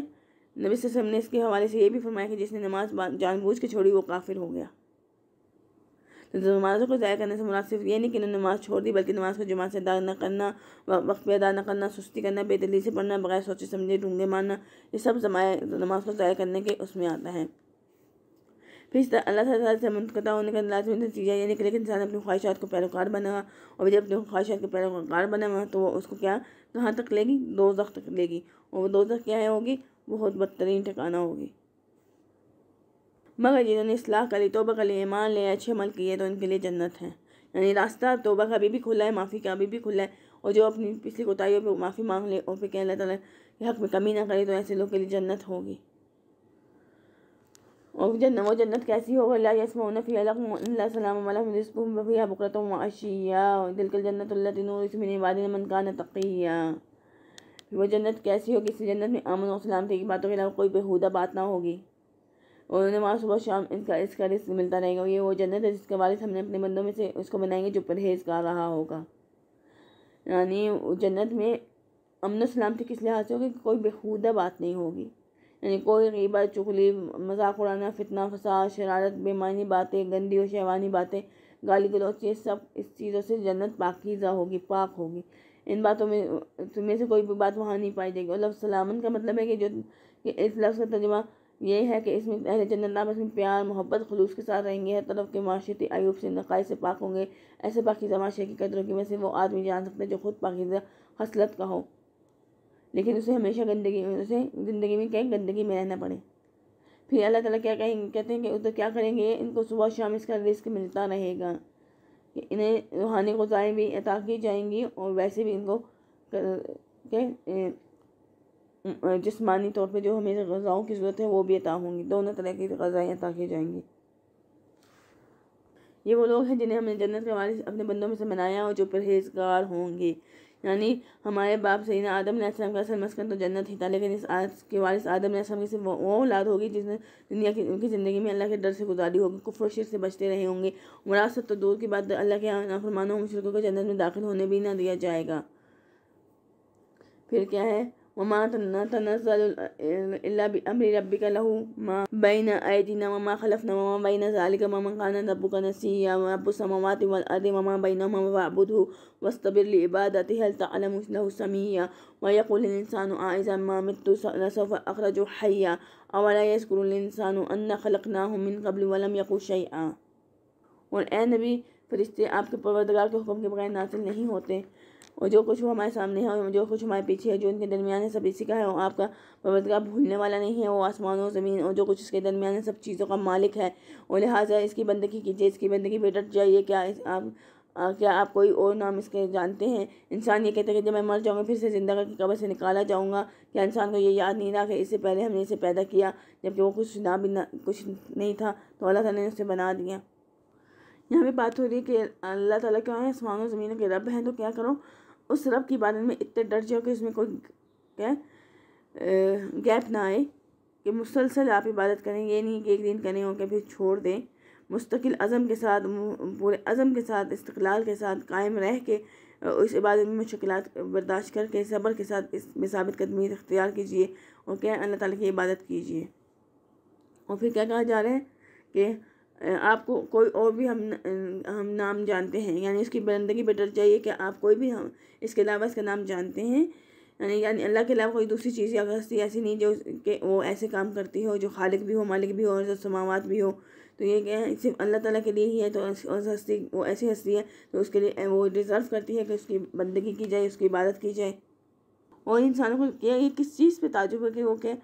नबी वसम ने इसके हवाले से ये भी फरमाया कि जिसने नमाज जानबूझ के छोड़ी वो काफिर हो गया तो नमाज़ों को ज़ाया करने से मुराद सिर्फ ये नहीं कि उन्होंने नमाज छोड़ दी बल्कि नमाज को जमात से अदा न करना वक्त पर अदा न करना सुस्ती करना बेदली से पढ़ना बगैर सोचे समझे ढूंढे मारना ये सब जमाए नमाज को ज़ाया करने के उसमें आता है फिर इस तरह अल्लाह से मुनकता होने का लाजम नतीजा ये निकले कि इंसान अपनी ख्वाहिशात को पैरोकार बना और जब अपनी ख्वाहिशात को पैरोकार बना तो वो उसको क्या कहाँ तक लेगी दो तक लेगी और वो दो क्या होगी बहुत बदतरीन ठिकाना होगी मगर जिन्होंने इसलाह करी तोबा कर लिए ईमान लिया अच्छे अमल किए तो इनके लिए जन्नत है यानी रास्ता तोबा का अभी भी खुला है माफ़ी का अभी भी खुला है और जो अपनी पिछली कोताही पर माफ़ी मांग ले और फिर कह अल्लाह ताला के हक में कमी ना करे तो ऐसे लोग के लिए जन्नत होगी और जन्नत वो जन्नत कैसी हो ला यसमोन फ़िया बकरत अशिया दिलकल जन्नत मनकान तकिया वो जन्नत कैसी होगी किसी जन्नत में अमन और सलामती की बातों के अलावा कोई बेहूदा बात ना होगी और उन्हें वहाँ सुबह शाम इसका इसका रिस्क मिलता रहेगा ये वो जन्नत है जिसके वारिस हमने अपने बंदों में से उसको बनाएंगे जो परहेज कर रहा होगा यानी जन्नत में अमन सलामती किस लिहाज से होगी कोई बेहूदा बात नहीं होगी यानी कोई गीबत चुगली मजाक उड़ाना फितना फसाद शरारत बेमानी बातें गंदी और शैवानी बातें गाली गलौच ये सब इस चीज़ों से जन्नत पाकिज़ा होगी पाक होगी इन बातों में तुम्हें से कोई भी बात वहाँ नहीं पाई जाएगी और लफ्ज़ सलामन का मतलब है कि जो कि इस लफ्ज़ का तर्जमा ये है कि इसमें अहल जन्नत आपस में प्यार मोहब्बत खलूस के साथ रहेंगे हर तरफ के माशरती अयूब से नकाय से पाक होंगे ऐसे पाकिजा माशे की कदरों की वजह से वो आदमी जान सकते हैं जो खुद पाकिजा हसलत का हो लेकिन उसे हमेशा गंदगी उसे ज़िंदगी में क्या गंदगी में रहना पड़े फिर अल्लाह ताला क्या कहेंगे कहते हैं कि तो क्या करेंगे इनको सुबह शाम इसका रिस्क मिलता रहेगा इन्हें रूहानी गुजाएँ भी अता की जाएंगी और वैसे भी इनको के जिसमानी तौर पे जो हमें गज़ाओं की ज़रूरत है वो भी अता होंगी दोनों तरह की गज़ाएँ अता की जाएंगी ये वो लोग हैं जिन्हें हमने जन्नत के वाले अपने बंदों में से बनाया और जो परहेजगार होंगे यानी हमारे बाप ना आदम आसलम का असल मस्कन तो जन्नत ही था लेकिन इस आज के वारिस आदम आसलम की सिर्फ वो औलाद होगी जिसने दुनिया की उनकी ज़िंदगी में अल्लाह के डर से गुजारी होगी कुफर शिर से बचते रहे होंगे मुरासत तो दूर की बात अल्लाह के नाफरमानों मुशरकों को जन्नत में दाखिल होने भी ना दिया जाएगा फिर क्या है وما تنزل إلا بأمر ربك له ما بين أيدينا وما خلفنا وما بين ذلك وما كان ربك نسيا ورب السماوات والأرض وما بينهما فاعبده واصطبر لعبادته هل تعلم له سميا ويقول الإنسان أعزا ما مت لسوف أخرج حيا أولا يذكر الإنسان أن خلقناه من قبل ولم يقل شيئا والآن ए فرشتے آپ کے پروردگار کے حکم کے بغیر नाजिल نہیں ہوتے और जो कुछ वो हमारे सामने है और जो कुछ हमारे पीछे है जो इनके दरमियान है सब इसी का है और आपका परवरदगार भूलने वाला नहीं है वो आसमान और ज़मीन और जो कुछ इसके दरमियान है सब चीज़ों का मालिक है और लिहाजा इसकी बंदगी कीजिए इसकी बंदगी बेटर जाइए क्या इस, आप आ, क्या आप कोई और नाम इसके जानते हैं इंसान ये कहता है कि जब मैं मर जाऊँगा फिर से ज़िंदा करके कबर से निकाला जाऊँगा क्या इंसान को ये याद नहीं रहा कि इससे पहले हमने इसे पैदा किया जबकि वो कुछ ना भी ना कुछ नहीं था तो अल्लाह ताला ने उसे बना दिया यहाँ पे बात हो रही है कि अल्लाह ताला क्या है आसमान और ज़मीन के रब हैं तो क्या करो उस रब की बारे में इतने डर जाओ कि इसमें कोई क्या गैप ना आए कि मुसलसल आप इबादत करें ये नहीं कि एक दिन करें और कभी छोड़ दें मुस्तकिल अज़म के साथ पूरे अज़म के साथ इस्तलाल के साथ कायम रह के उस इबादत में मुश्किल बर्दाश्त करके सब्र के साथ इस मिसाबित कदमी इख्तियार कीजिए और क्या अल्लाह ताली की इबादत कीजिए और फिर क्या कहा जा रहा है कि आपको कोई और भी हम हम नाम जानते हैं यानी इसकी बंदगी बेटर चाहिए कि आप कोई भी हम इसके अलावा इसका नाम जानते हैं यानी यानी अल्लाह के अलावा कोई दूसरी चीज़ या हस्ती ऐसी नहीं जो कि वो ऐसे काम करती हो जो खालिक भी हो मालिक भी हो और समावत भी हो तो ये क्या है सिर्फ अल्लाह ताला के लिए ही है तो हस्ती वो ऐसी हस्ती है तो उसके लिए वो डिज़र्व करती है कि उसकी बंदगी की जाए उसकी इबादत की जाए और इंसानों को क्या ये किस चीज़ पे ताजुब है कि वो क्या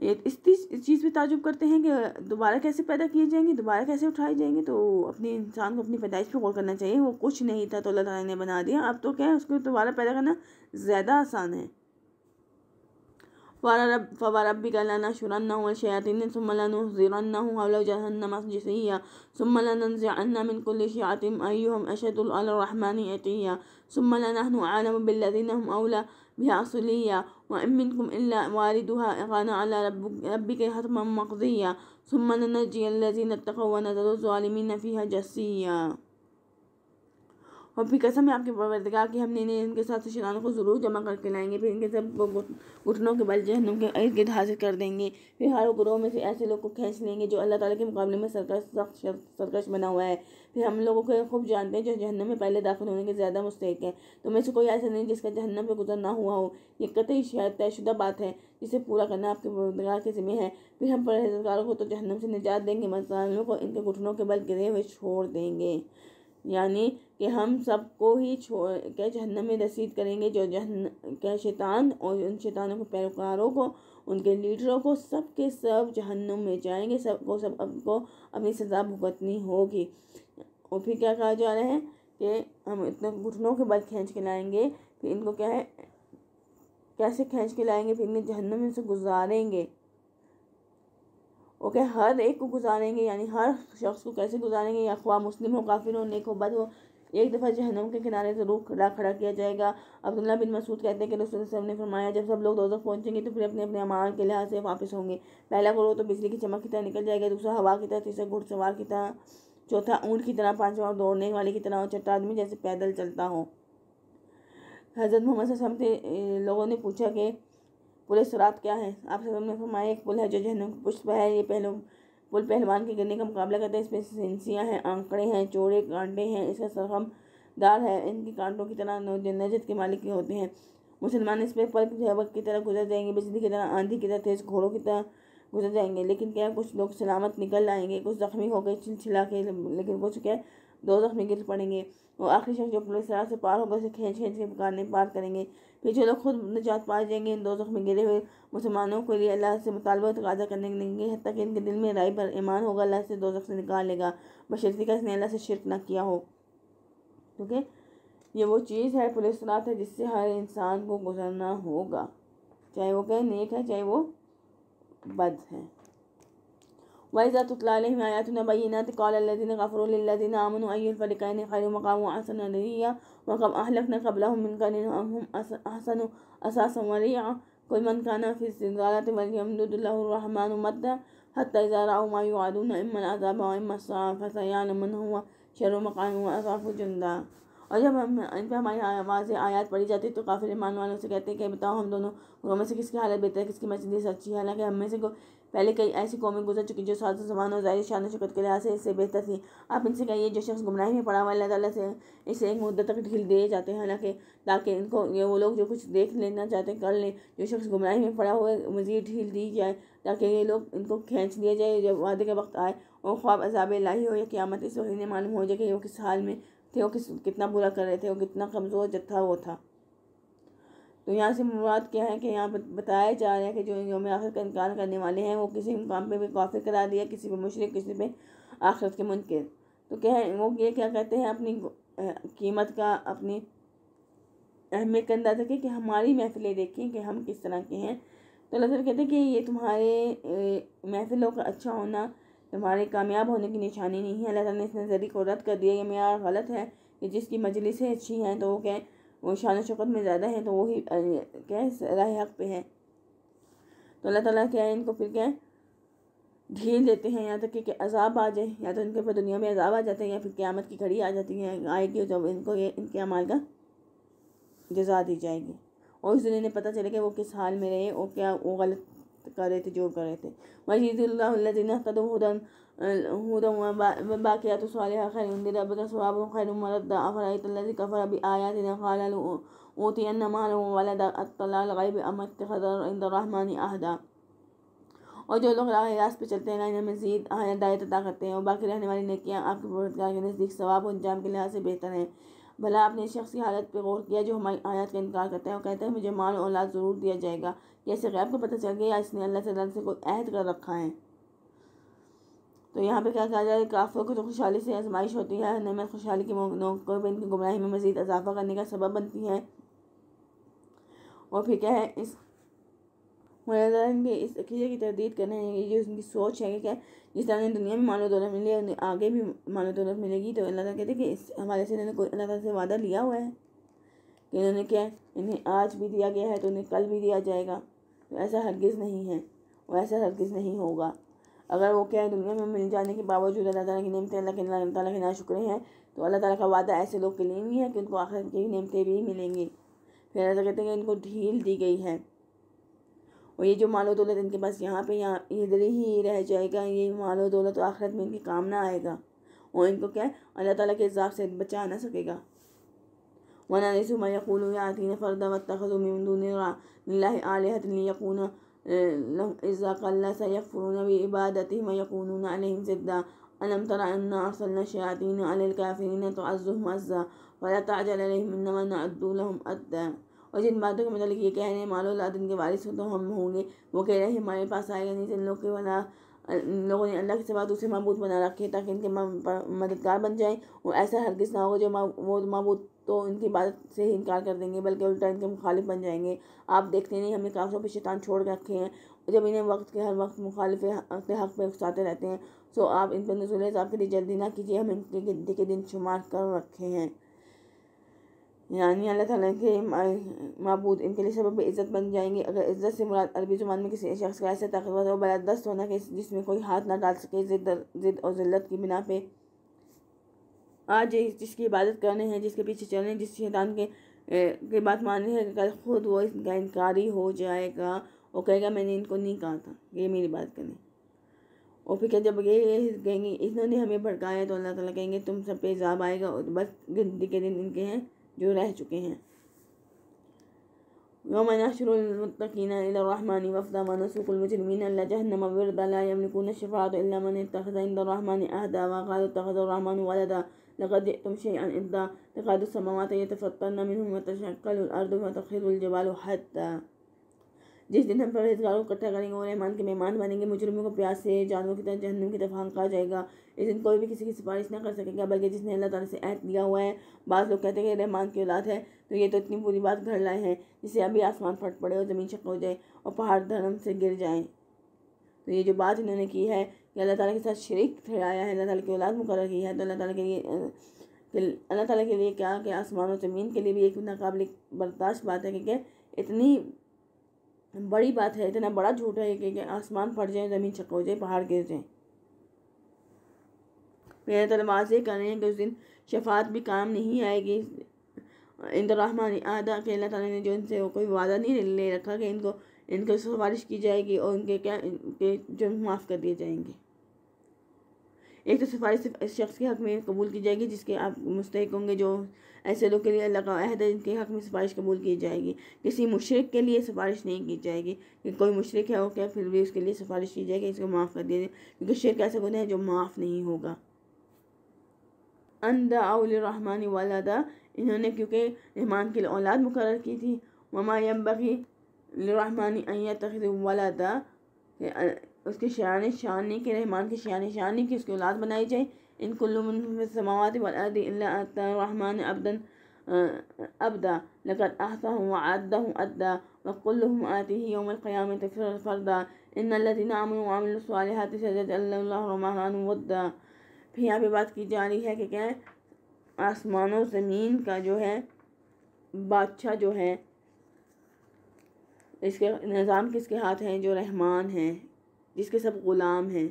इस चीज़ पे ताजुब करते हैं कि दोबारा कैसे पैदा किए जाएंगे दोबारा कैसे उठाए जाएंगे तो अपने इंसान को अपनी पैदाइश पर गौर करना चाहिए वो कुछ नहीं था तो अल्लाह ताला ने बना दिया अब तो क्या है उसको दोबारा पैदा करना ज़्यादा आसान है फ़ारा रब फ़वा रबी का लाना शुरन्ना हुआ शयातिन सुमलाना जहन्ना मस जिसिया सुमलाना सुमलानज़अन्ना मिन कुल शयातिम शियातिम हम अशदुल अल रहमानी अतिया सुमलाना सुमलानहनु आलम बिल्लज़ीन हम अवला बिहा सुलिया وإن منكم إلا واردها إغانا على ربك حتما مقضية ثم ننجي الذين اتقوا ونذر الظالمين فيها جسيا और फिर कसम है आपके परवरदगा कि हमने इन्हें इनके साथ शैतान को ज़रूर जमा करके लाएंगे फिर इनके सब घुटनों के बल जहनम के इर्द गिर्द हासिल कर देंगे फिर हर ग्रोह में से ऐसे लोग को खींच लेंगे जो अल्लाह ताला के मुकाबले में सरकश सख्त सरकश बना हुआ है फिर हम लोगों को खूब जानते हैं जो जहन्नम में पहले दाखिल होने के ज़्यादा मुस्तक है तो मैं से कोई ऐसा नहीं जिसका जहन्नम पर गुजर ना हुआ हो ये कतई शायद तयशुदा बात है जिसे पूरा करना आपके परवरदगार के ज़िम्मे है फिर हम परहेजगारों को तो जहन्नम से निजात देंगे मसालों को इनके घुटनों के बल गिरे हुए छोड़ देंगे यानी कि हम सबको ही छोड़ कह जहन्नम में रसीद करेंगे जो जहन के शैतान और उन शैतानों के पैरोकारों को उनके लीडरों को सब के सब जहन्नम में जाएंगे सबको सब सबको अपनी सजा भुगतनी होगी और फिर क्या कहा जा रहा है कि हम इतने घुटनों के बल खींच के लाएंगे फिर इनको क्या है कैसे खींच के लाएंगे फिर इन्हें जहन्नम में से गुजारेंगे ओके हर एक को गुजारेंगे यानी हर शख्स को कैसे गुजारेंगे या ख्वा मुस्लिम हो काफिर हो नेक हो बद हो एक दफ़ा जहनम के किनारे ज़रूर खड़ा खड़ा किया जाएगा अब्दुल्ला बिन मसूद कहते हैं कि रसूल सब ने फरमाया जब सब लोग दो पहुँचेंगे तो फिर अपने अपने अमान के लिहाज से वापस होंगे पहला ग्रोह तो बिजली की चमक की तरह निकल जाएगा दूसरा हवा की तरह तीसरा घुड़सवार की तरह चौथा ऊँट की तरह पाँचवा दौड़ने वाले की तरह और छठा आदमी जैसे पैदल चलता हो हज़रत मोहम्मद से लोगों ने पूछा कि पुल सरात क्या है आप सब ने फरमाया एक पुल है जो जहनम पुष्प है ये पहलू पुल पहलवान के गिरने का मुकाबला करता है इसमें सेंसियाँ हैं आंकड़े हैं चोड़े कांटे हैं इसका सरहम दार है इनकी कांटों की तरह नजत के मालिक के होते हैं मुसलमान इस पर पल झबक की तरह गुजर जाएंगे बिजली की तरह आंधी की तरह तेज घोड़ों की तरह गुजर जाएंगे लेकिन क्या कुछ लोग सलामत निकल आएंगे कुछ ज़ख्मी हो गए छिलछिला के लेकिन कुछ क्या दो ज़ख्मी गिर पड़ेंगे और आखिरी शख्स जो पुलिस से पार होकर उसे खींच खींच के पुकारने पार करेंगे फिर जो लोग खुद निजात पा जाएंगे इन दोजख में गिरे हुए मुसलमानों के लिए अल्लाह से मुतालबा तकाजा करने लगेंगे हती कि इनके दिल में राय पर ईमान होगा अल्लाह से दोजख से निकाल लेगा बशर्ती का इसने अल्लाह से शिरक ना किया हो ठीक है ये वो चीज़ है पुलिस रात है जिससे हर इंसान को गुजरना होगा चाहे वो कहे नेक है चाहे वो बद है वैज़ा तुतलाम आयात कॉल कौलदिन गफ़रदी आमन अयफ़लिकैन खैर मकाम असन وقد أهلكنا قبلهم من قرن هم أحسنوا أساسا وريعا كل من كان في الزلزالة فليمدد له الرحمن مدا حتى إذا رأوا ما يوعدون إما العذاب وإما الساعة فسيعلم من هو شر مقام وأضعف جندا और जब हम इन पर हमारी आवाज़ें आयात पड़ी जाती तो काफ़ी ईमान वालों से कहते हैं कि बताओ हम दोनों दोनों में से किसकी हालत बेहतर है किसकी मछली सच्ची है हालांकि हम में से पहले कई ऐसी कौमें गुजर चुकी जो साजो जबान और ज़ाहिर शान शिकत के लिहाज से इससे बेहतर थी आप इनसे कहिए जो शख्स गुमराही में पड़ा हुआ अल्लाह से इसे एक मुद्दत तक ढील दिए जाते हैं हालांकि ताकि इनको ये वो लोग जो कुछ देख लेना चाहते हैं कर लें जो शख्स गुमराही में पड़ा हुआ मज़ीद ढील दी जाए ताकि ये लोग इनको खींच दिया जाए जब वादे का वक्त आए और ख्वाब अजाब लाही हो या क्यामत इस वही मालूम हो जाए कि वो किस हाल में थे वो किस कितना बुरा कर रहे थे वो कितना कमज़ोर जत्था वो था तो यहाँ से मुराद क्या है कि यहाँ बताया जा रहा है कि जो योम आखिर का इनकार करने वाले हैं वो किसी मुकाम पर भी काफिर करा दिया किसी पर मुशरक किसी पर आखिरत के मुनकर तो कह वो ये क्या कहते हैं अपनी कीमत का अपनी अहमियत का अंदाज कि, कि हमारी महफिलें देखें कि हम किस तरह के हैं तो अल्लाह कहते हैं कि ये तुम्हारे महफिलों का अच्छा होना तुम्हारे कामयाब होने की निशानी नहीं है अल्लाह ने इस नज़रिए को रद्द कर दिया ये मेरा गलत है कि जिसकी मजलिसें अच्छी हैं तो वो कहें वो शान शौकत में ज़्यादा है तो वही क्या है हक पे है तो अल्लाह ताला क्या है इनको फिर क्या ढील देते हैं या तो कि, अजाब आ जाए या तो इनके ऊपर दुनिया में अजाब आ जाते हैं या फिर क़्यामत की घड़ी आ जाती है आएगी जब इनको ये इनके अमाल का जजा दी जाएगी और उस दिन इन्हें पता चले कि वो किस हाल में रहे और क्या वो गलत कर रहे थे जो कर रहे थे मजीदल्लाजीन कदम هدى وباقيات خير ربك أفرأيت الذي كفر بآياتنا قال الغيب اتخذ عند الرحمن أهدا और जो लोग रास पे चलते हैं इन्हें मजीद हदायत अदा करते हैं और बाकी रहने वाली नकियाँ आपके परोजगार के नज़दीक सवाब और अंजाम के लिहाज से बेहतर है भला आपने शख्स की हालत पर गौर किया जो हमारी आयात का इनकार करते हैं और कहते हैं मुझे माल औलाद ज़रूर दिया जाएगा कैसे गैब को पता चल गया इसने अल्लाह से से कोई अहद कर रखा है तो यहाँ पे क्या कहा जाए काफ़ों को तो खुशहाली से आजमाइश होती है नमत खुशहाली की नौकर इनकी गुमराही में मज़ीद इजाफा करने का सबब बनती है और फिर क्या है इस मुलाजन इस अकीदे की तरदीद करना है ये उनकी सोच है कि क्या जिस तरह उन्हें दुनिया में मानो दौलत मिली उन्हें आगे भी मानो दौलत मिलेगी तो अल्लाह कहते हैं कि इस हवाले से इन्होंने कोई अल्लाह से वादा लिया हुआ है कि इन्होंने क्या इन्हें आज भी दिया गया है तो उन्हें कल भी दिया जाएगा तो ऐसा हरगिज़ नहीं है और ऐसा हरगिज़ नहीं होगा अगर वो क्या है दुनिया में मिल जाने के बावजूद अल्लाह ताला की नियमतें अल्लाह के ताला के शुक्र हैं तो अल्लाह ताला का वादा ऐसे लोग के लिए भी है कि उनको आखिर की नियमतें भी मिलेंगी फिर ऐसा कहते हैं कि इनको ढील दी गई है और ये जो मालो दौलत इनके पास यहाँ पे यहाँ इधर ही रह जाएगा ये मालो दौलत तो आखिरत में इनके काम ना आएगा और इनको क्या अल्लाह ताला के हिसाब से बचा ना सकेगा वना नसुमा यातीन फ़र्द वतखजुमिन दून إذا قال لا سيكفرون بإبادتهم ويكونون عليهم زدا ألم ترى أن أرسلنا الشياطين على الكافرين تعزهم عزا ولا تعجل عليهم إنما نعد لهم أدا وجد ما باتوں کے مطلب یہ کہہ رہے ہیں مال اولاد ان کے وارث ہو تو ہم ہوں گے وہ کہہ رہے ہیں ہمارے پاس آئے گا نہیں جن لوگ کے بنا لوگوں نے اللہ کے سوا دوسرے معبود بنا رکھے تاکہ ان کے مددگار بن جائیں اور ایسا ہرگز نہ ہوگا جو معبود तो इनकी बात से ही इनकार कर देंगे बल्कि उल्टा इनके मुखालिफ बन जाएंगे आप देखते नहीं हमने काफ़ों पर शैतान छोड़ रखे हैं जब इन्हें वक्त के हर वक्त मुखालिफ के हक पर उकसाते रहते हैं सो तो आप इन पर नजूल आपके लिए जल्दी ना कीजिए हम इनके गिनती के दिन शुमार कर रखे हैं यानी अल्लाह ताला के मबूद इनके लिए सबब इज़्ज़त बन जाएंगे अगर इज़्ज़त से मुराद अरबी ज़ुबान में किसी शख्स का ऐसा ताकतवर तो और बलादस्त होना कि जिसमें कोई हाथ ना डाल सके जिद और ज़िल्त की बिना पे आज जिसकी इबादत करने हैं जिसके पीछे चलने जिस शैतान के की बात माननी है कल खुद वो इसका इनकारी हो जाएगा और कहेगा मैंने इनको नहीं कहा था ये मेरी बात करने और फिर क्या जब ये कहेंगे इन्होंने हमें भड़काया तो अल्लाह ताला कहेंगे तुम सब पे जाब आएगा और बस गिनती के दिन इनके हैं जो रह चुके हैं यौम नशरतकीन रहमान वफ़दा मनसुकलमजरमिन अल्लाह मन इत्तखज़ इंद रहमान अहदा व क़ाल इत्तखज़ لقد جئتم شيئا إدا تكاد السماوات يتفطرن منه وتشقل الأرض وتخير الجبال حتى जिस दिन हम परहेजगारों को इकट्ठा करेंगे और रहमान के मेहमान बनेंगे मुजरमों को प्यास से जानवरों की तरह जहनुम की तरफ हांका जाएगा इस दिन कोई भी किसी की सिफारिश ना कर सकेगा बल्कि जिसने अल्लाह ताला से ऐत लिया हुआ है बाद लोग कहते हैं कि रहमान की औलाद है तो ये तो इतनी बुरी बात घर लाए हैं जिससे अभी आसमान फट पड़े और ज़मीन शक हो जाए और पहाड़ धर्म से गिर जाए तो ये जो बात इन्होंने की है कि अल्लाह ताला के साथ शरीक ठहराया है अल्लाह ताला की औलाद मुकर की है तो अल्लाह ताला के लिए अल्लाह ताला के लिए क्या कि आसमान और ज़मीन के लिए भी एक नाकबिल बर्दाश्त बात है क्योंकि इतनी बड़ी बात है इतना बड़ा झूठ है कि आसमान फट जाए ज़मीन छक हो जाए पहाड़ गिर जाए मेरे तलवाज ये कर रहे हैं कि उस दिन शफात भी काम नहीं आएगी इंदुररहमान आदा के अल्लाह ताला ने जो इनसे कोई वादा नहीं ले रखा कि इनको इनको सिफारिश की जाएगी और उनके क्या इनके जो माफ़ कर दिए जाएंगे एक तो सिफारिश सिर्फ इस शख्स के हक़ में कबूल की जाएगी जिसके आप मुस्तक होंगे जो ऐसे लोग के लिए अल्लाह का अहद है जिनके हक़ में सिफारिश कबूल की जाएगी किसी मुशरक के लिए सिफारिश नहीं की जाएगी कि कोई मुशरक है वो क्या फिर भी उसके लिए सिफारिश की जाएगी इसको माफ़ कर दिया क्योंकि शिरक ऐसा गुना है जो माफ़ नहीं होगा वाला वालदा इन्होंने क्योंकि रहमान के लिए औलाद मुकर की थी ममा यम्बी रहमानी तक वालदा उसके शान शानी के रहमान के शान शानी की उसकी औलाद बनाई जाए इन कुल्लुमावत अबदन अबदा लकद आहता हूँ हूँ अदा ही उमर क़याम फ़रदा इन लदीन आमिल फिर यहाँ पर बात की जा रही है कि क्या आसमानों ज़मीन का जो है बादशाह जो है इसके निज़ाम किसके हाथ हैं जो रहमान हैं जिसके सब ग़ुलाम हैं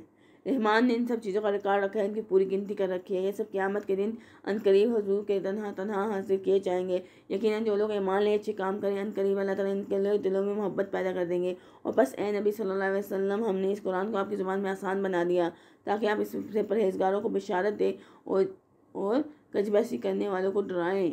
रहमान ने इन सब चीज़ों का रिकॉर्ड रखा है इनकी पूरी गिनती कर रखी है ये सब क़्यामत के दिन अनकरीब हजूर के तन तनहा हासिल किए जाएंगे यकीन जो लोग ईमान ले अच्छे काम करें अनकरीब अल्लाह ताला इनके लिए दिलों में मोहब्बत पैदा कर देंगे और बस ए नबी सल्लल्लाहु अलैहि वसल्लम हमने इस कुरान को आपकी ज़ुबान में आसान बना दिया ताकि आप इससे परहेजगारों को बशारत दें और और कजबैसी करने वालों को डराएँ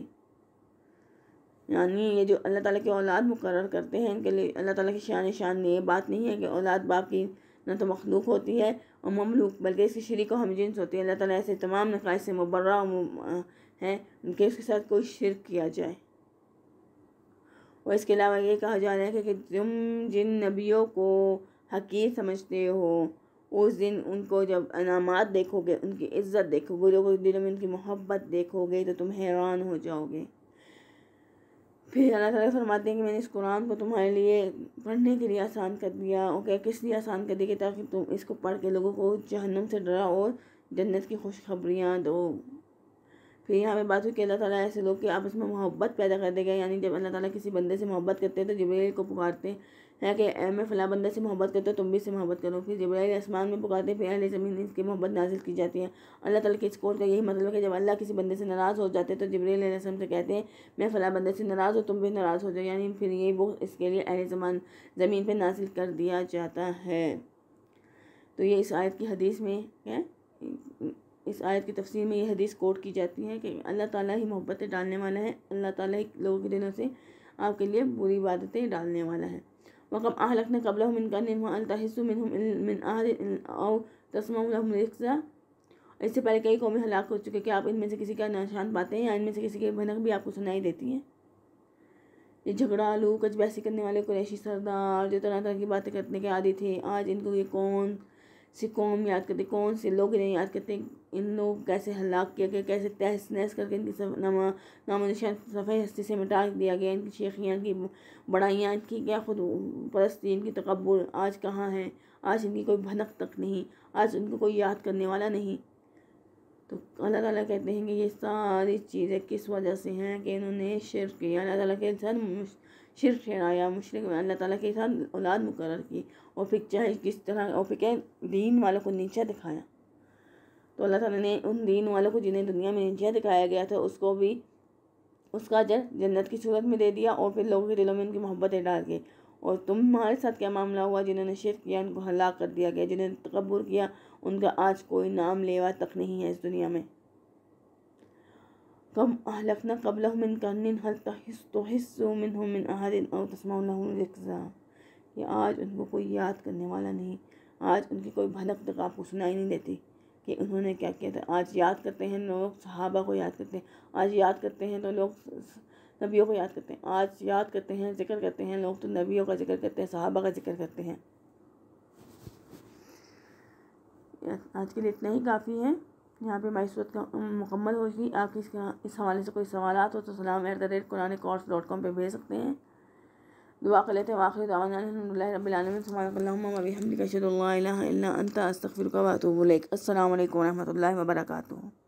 यानी ये जो अल्लाह ताला के औलाद मुकर करते हैं इनके लिए अल्लाह ताली की शान शान ये बात नहीं है कि औलाद बाप की न तो मखलूक होती है और ममलूक बल्कि इसकी शरीक को हम होती है अल्लाह ताला ऐसे तमाम नकाय से मुबर्रा हैं उनके उसके साथ कोई शिरक किया जाए और इसके अलावा ये कहा जा रहा है कि तुम जिन नबियों को हकीर समझते हो उस दिन उनको जब अनामात देखोगे उनकी इज्जत देखोगे लोगों के दिलों में उनकी मोहब्बत देखोगे तो तुम हैरान हो जाओगे फिर अल्लाह ताला फरमाते हैं कि मैंने इस कुरान को तुम्हारे लिए पढ़ने के लिए आसान कर दिया ओके किस लिए आसान कर दिया ताकि तुम इसको पढ़ के लोगों को जहन्नम से डरा और जन्नत की खुशखबरियाँ दो फिर यहाँ पे बात हुई कि अल्लाह ताला ऐसे लोग के आपस में मोहब्बत पैदा कर देगा यानी जब अल्लाह ताला किसी बंदे से मोहब्बत करते हैं तो जबरील को पुकारते हैं है कि मैं फ़ला बंदे से मोहब्बत करता तुम भी इससे मोहब्बत करो फिर जबराइल आसमान में पुकारते फिर अली ज़मीन इसकी मोहब्बत नाजिल की जाती है अल्लाह तला के इस कोड का यही मतलब है कि जब अल्लाह किसी बंदे से नाराज़ हो जाते हैं तो जबरी रसम से कहते हैं मैं फ़ला बंदे से नाराज़ हो तुम भी नाराज़ हो जाओ यानी फिर ये वो इसके लिए अहल जमान ज़मीन पर नाजिल कर दिया जाता है तो ये इस आयत की हदीस में है इस आयत की तफसीर में ये हदीस कोट की जाती है कि अल्लाह ताला ही मोहब्बतें डालने वाला है अल्लाह ताला ही लोगों के दिनों से आपके लिए बुरी इबादतें डालने वाला है وكم أهلكنا قبلهم من قرن وأن تحس منهم من أهل أو تسمع لهم ركزا इससे पहले कई कौमें हलाक हो चुके क्या आप इनमें से किसी का निशान पाते हैं या इनमें से किसी की भनक भी आपको सुनाई देती है ये झगड़ा लू कच बैसी करने वाले कुरैशी सरदार जो तरह तरह की बातें करने के आदि थे आज इनको ये कौन सी कौम याद करते कौन से लोग इन्हें याद करते इन लोग कैसे हलाक किया गया कैसे तहस नहस करके इनकी सफ, नामो निशान सफ़े हस्ती से मिटा दिया गया इनकी शेखियाँ की बड़ाइयाँ इनकी क्या खुद परस्ती इनकी तकबुल आज कहाँ है आज इनकी कोई भनक तक नहीं आज उनको कोई याद करने वाला नहीं तो अल्लाह ताला कहते हैं कि ये सारी चीज़ें किस वजह से हैं कि इन्होंने शिर किया अल्लाह ताला के साथ शिर ठहराया मुशरक में अल्लाह ताला के साथ औलाद मुकर की और फिर चाहे किस तरह और फिर दीन वालों को नीचा दिखाया तो अल्लाह ताला ने उन दीन वालों को जिन्हें दुनिया में निजिया दिखाया गया था उसको भी उसका अजर जन्नत की सूरत में दे दिया और फिर लोगों के दिलों में उनकी मोहब्बतें डाल के और तुम्हारे साथ क्या मामला हुआ जिन्होंने शिर किया उनको हलाक कर दिया गया जिन्होंने तकबर किया उनका आज कोई नाम लेवा तक नहीं है इस दुनिया में कम अहलकना कबल मिन तो तस्मा आज उनको कोई याद करने वाला नहीं आज उनकी कोई भनक तक आपको सुनाई नहीं देती कि उन्होंने क्या किया था आज याद करते हैं लोग सहाबा को याद करते हैं आज याद करते हैं तो लोग नबियों को याद करते हैं आज याद करते हैं जिक्र करते हैं लोग तो नबियों का जिक्र करते हैं सहाबा का जिक्र करते हैं आज के लिए इतना ही काफ़ी है यहाँ पे हमारी सूरत का मुकम्मल होगी आप इस हवाले से कोई सवाल हो तो सलाम एट द रेट कुरान कॉर्स डॉट कॉम पर भेज सकते हैं دعاء التي واخر دعوانا الحمد لله رب العالمين سبحانك اللهم وبحمدك اشهد ان لا اله الا انت استغفرك واتوب اليك السلام عليكم ورحمه الله وبركاته